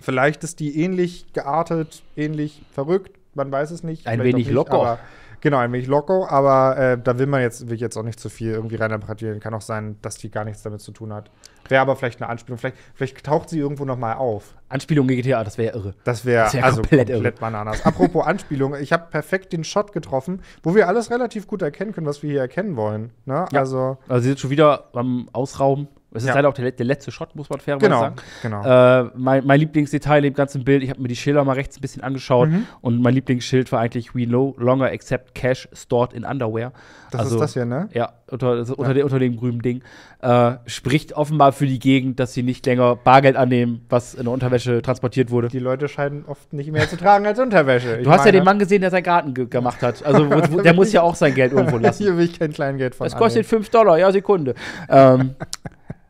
vielleicht ist die ähnlich geartet, ähnlich verrückt, man weiß es nicht. Ein wenig nicht, locker. Genau, ein wenig loco, aber äh, da will man jetzt, will ich jetzt auch nicht zu viel irgendwie reininterpretieren. Kann auch sein, dass die gar nichts damit zu tun hat. Wäre aber vielleicht eine Anspielung. Vielleicht, vielleicht taucht sie irgendwo nochmal auf. Anspielung gegen GTA, das wäre irre. Das wäre wär also komplett, komplett Bananas. Apropos Anspielung, ich habe perfekt den Shot getroffen, wo wir alles relativ gut erkennen können, was wir hier erkennen wollen. Ne? Ja. Also, also sie sind schon wieder beim Ausrauben. Es ist ja. halt auch der, der, letzte Shot, muss man fairerweise genau, sagen. Genau. Äh, mein, mein Lieblingsdetail im ganzen Bild, ich habe mir die Schilder mal rechts ein bisschen angeschaut mhm. und mein Lieblingsschild war eigentlich We no longer accept cash stored in underwear. Das also, ist das hier, ne? Ja, unter, das, also unter, ja. Den, unter dem grünen Ding. Äh, spricht offenbar für die Gegend, dass sie nicht länger Bargeld annehmen, was in der Unterwäsche transportiert wurde. Die Leute scheinen oft nicht mehr zu tragen als Unterwäsche. Ich du hast meine. ja den ne? Mann gesehen, der seinen Garten ge gemacht hat. Also wo, der muss ja auch sein Geld irgendwo lassen. Hier will ich kein Kleingeld von. Das kostet 5 Dollar, ja, Sekunde. Ähm,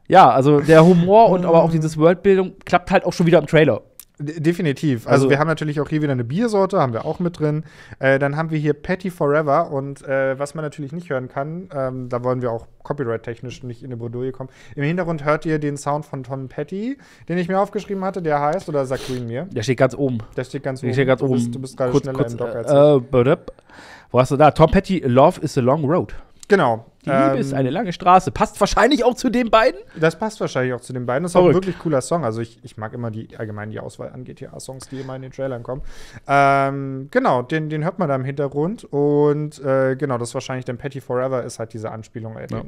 ja, also der Humor und aber auch dieses Worldbildung klappt halt auch schon wieder im Trailer. Definitiv. Also, also, wir haben natürlich auch hier wieder eine Biersorte, haben wir auch mit drin. Äh, dann haben wir hier Patty Forever und äh, was man natürlich nicht hören kann, ähm, da wollen wir auch copyright-technisch nicht in eine Bredouille kommen. Im Hintergrund hört ihr den Sound von Tom Patty, den ich mir aufgeschrieben hatte, der heißt, oder sagt Green mir? Der steht ganz oben. Der steht ganz oben. Der steht ganz oben. Du bist, bist gerade schneller kurz, im Dock äh, als ich. Äh, wo hast du da? Tom Patty, Love is a Long Road. Genau. Die Liebe ähm, ist eine lange Straße. Passt wahrscheinlich auch zu den beiden. Das passt wahrscheinlich auch zu den beiden. Das ist auch ein wirklich cooler Song. Also ich, ich mag immer die allgemein die Auswahl an GTA-Songs, die immer in den Trailern kommen. Ähm, genau, den, den hört man da im Hintergrund. Und äh, genau, das ist wahrscheinlich dann Patty Forever ist halt diese Anspielung ja.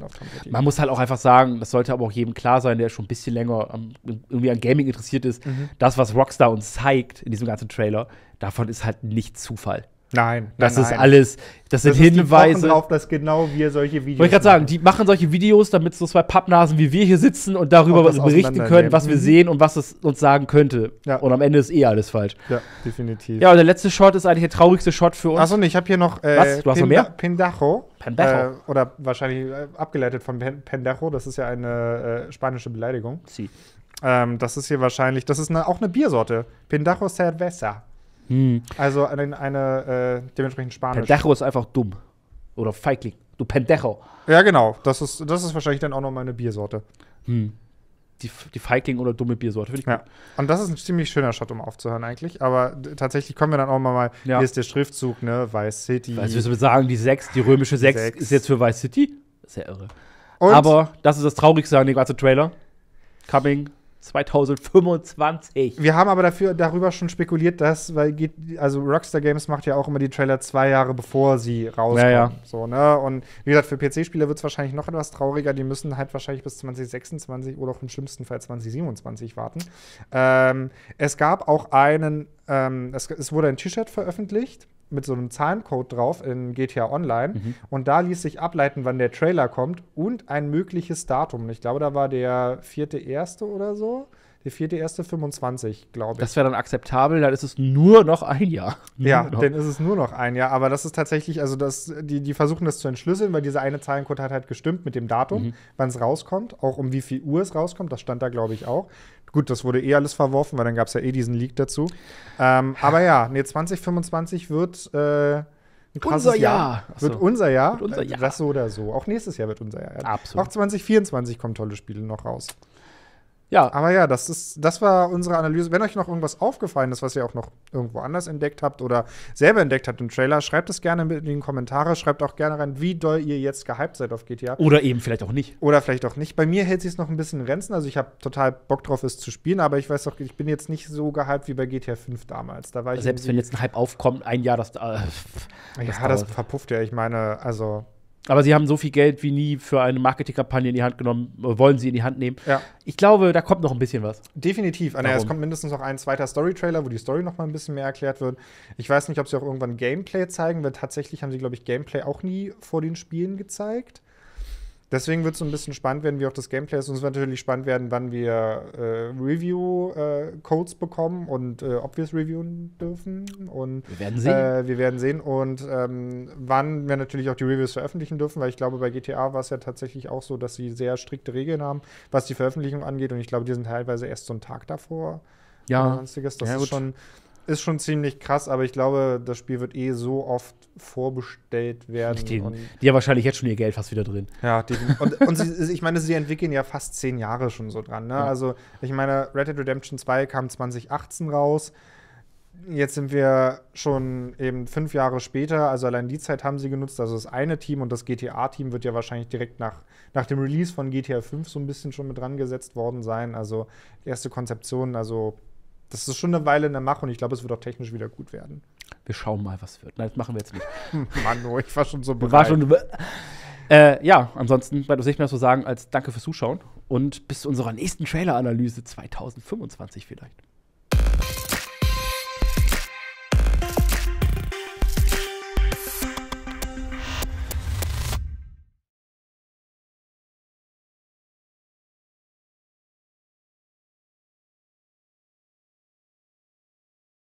Man muss halt auch einfach sagen, das sollte aber auch jedem klar sein, der schon ein bisschen länger am, irgendwie an Gaming interessiert ist. Mhm. Das, was Rockstar uns zeigt in diesem ganzen Trailer, davon ist halt nicht Zufall. Nein, das ist nein. alles, das, das sind Hinweise. Die drauf, dass genau wir solche Videos. Wollte ich gerade sagen, die machen solche Videos, damit so zwei Pappnasen wie wir hier sitzen und darüber berichten können, was wir mhm. sehen und was es uns sagen könnte. Ja. Und am Ende ist eh alles falsch. Ja, definitiv. Ja, und der letzte Shot ist eigentlich der traurigste Shot für uns. Achso, nee, ich habe hier noch. Äh, was? Du hast noch mehr? Pendajo. Pendajo. Äh, oder wahrscheinlich äh, abgeleitet von Pendajo, das ist ja eine äh, spanische Beleidigung. Sie. Ähm, das ist hier wahrscheinlich, das ist eine, auch eine Biersorte. Pendajo Cerveza. Hm. Also eine, eine äh, dementsprechend Spanisch. Pendejo ist einfach dumm. Oder Feigling. Du Pendejo. Ja, genau. Das ist, das ist wahrscheinlich dann auch noch mal eine Biersorte. Hm. Die, die Feigling oder dumme Biersorte, finde ich ja. gut. Und das ist ein ziemlich schöner Shot, um aufzuhören eigentlich. Aber tatsächlich kommen wir dann auch mal, mal ja. hier ist der Schriftzug, ne? Vice City. Also wir sagen, die 6, die römische 6, ist jetzt für Vice City. Sehr irre. Und? Aber das ist das Traurigste an dem ganzen Trailer. Coming 2025. Wir haben aber dafür darüber schon spekuliert, dass, weil geht, also Rockstar Games macht ja auch immer die Trailer zwei Jahre bevor sie rauskommen. Ja, So, ne? Und wie gesagt, für PC-Spieler wird es wahrscheinlich noch etwas trauriger. Die müssen halt wahrscheinlich bis 2026 oder auch im schlimmsten Fall 2027 warten. Ähm, es gab auch einen, ähm, es, es wurde ein T-Shirt veröffentlicht mit so einem Zahlencode drauf in GTA Online. Mhm. Und da ließ sich ableiten, wann der Trailer kommt und ein mögliches Datum. Ich glaube, da war der 4.1. oder so. Der 4.1.25, glaube ich. Das wäre dann akzeptabel, dann ist es nur noch ein Jahr. ja, dann ist es nur noch ein Jahr. Aber das ist tatsächlich, also das, die, die versuchen das zu entschlüsseln, weil dieser eine Zahlencode hat halt gestimmt mit dem Datum, mhm. wann es rauskommt, auch um wie viel Uhr es rauskommt, das stand da, glaube ich, auch. Gut, das wurde eh alles verworfen, weil dann gab es ja eh diesen Leak dazu. Ähm, aber ja, nee, 2025 wird äh, ein krasses unser Jahr. Jahr. Wird, unser Jahr. wird unser äh, Jahr. Das so oder so. Auch nächstes Jahr wird unser Jahr. Absolut. Auch 2024 kommen tolle Spiele noch raus. Ja. Aber ja, das ist, das war unsere Analyse. Wenn euch noch irgendwas aufgefallen ist, was ihr auch noch irgendwo anders entdeckt habt oder selber entdeckt habt im Trailer, schreibt es gerne in die Kommentare. Schreibt auch gerne rein, wie doll ihr jetzt gehypt seid auf GTA. Oder eben vielleicht auch nicht. Oder vielleicht auch nicht. Bei mir hält sich es noch ein bisschen in Grenzen. Also ich habe total Bock drauf, es zu spielen, aber ich weiß auch, ich bin jetzt nicht so gehypt wie bei GTA 5 damals. Da war ich Selbst wenn jetzt ein Hype aufkommt, ein Jahr, das. Äh, das ja, das verpufft ja. Ich meine, also aber sie haben so viel Geld wie nie für eine Marketingkampagne in die Hand genommen, äh, wollen sie in die Hand nehmen. Ja. Ich glaube, da kommt noch ein bisschen was. Definitiv. Ah, naja, es kommt mindestens noch ein zweiter Story-Trailer, wo die Story noch mal ein bisschen mehr erklärt wird. Ich weiß nicht, ob sie auch irgendwann Gameplay zeigen, weil tatsächlich haben sie, glaube ich, Gameplay auch nie vor den Spielen gezeigt. Deswegen wird es ein bisschen spannend werden, wie auch das Gameplay ist. Und es wird natürlich spannend werden, wann wir äh, Review-Codes äh, bekommen und äh, ob wir es reviewen dürfen. Und, wir werden sehen. Äh, wir werden sehen. Und ähm, wann wir natürlich auch die Reviews veröffentlichen dürfen, weil ich glaube, bei GTA war es ja tatsächlich auch so, dass sie sehr strikte Regeln haben, was die Veröffentlichung angeht. Und ich glaube, die sind teilweise erst so einen Tag davor. Ja. Sonstiges. Das ja, ist schon ist schon ziemlich krass, aber ich glaube, das Spiel wird eh so oft vorbestellt werden. Die, die haben wahrscheinlich jetzt schon ihr Geld fast wieder drin. Ja, die, und, und sie, ich meine, sie entwickeln ja fast zehn Jahre schon so dran. Ne? Ja. Also, ich meine, Red Dead Redemption 2 kam 2018 raus. Jetzt sind wir schon eben fünf Jahre später, also allein die Zeit haben sie genutzt. Also das eine Team und das GTA-Team wird ja wahrscheinlich direkt nach, nach dem Release von GTA 5 so ein bisschen schon mit dran gesetzt worden sein. Also erste Konzeption, also das ist schon eine Weile in der Mache und ich glaube, es wird auch technisch wieder gut werden. Wir schauen mal, was wird. Nein, das machen wir jetzt nicht. Mann, oh, ich war schon so bereit. War schon äh, ja, ansonsten bleibt uns nicht mehr so sagen als Danke fürs Zuschauen und bis zu unserer nächsten Trailer-Analyse 2025 vielleicht.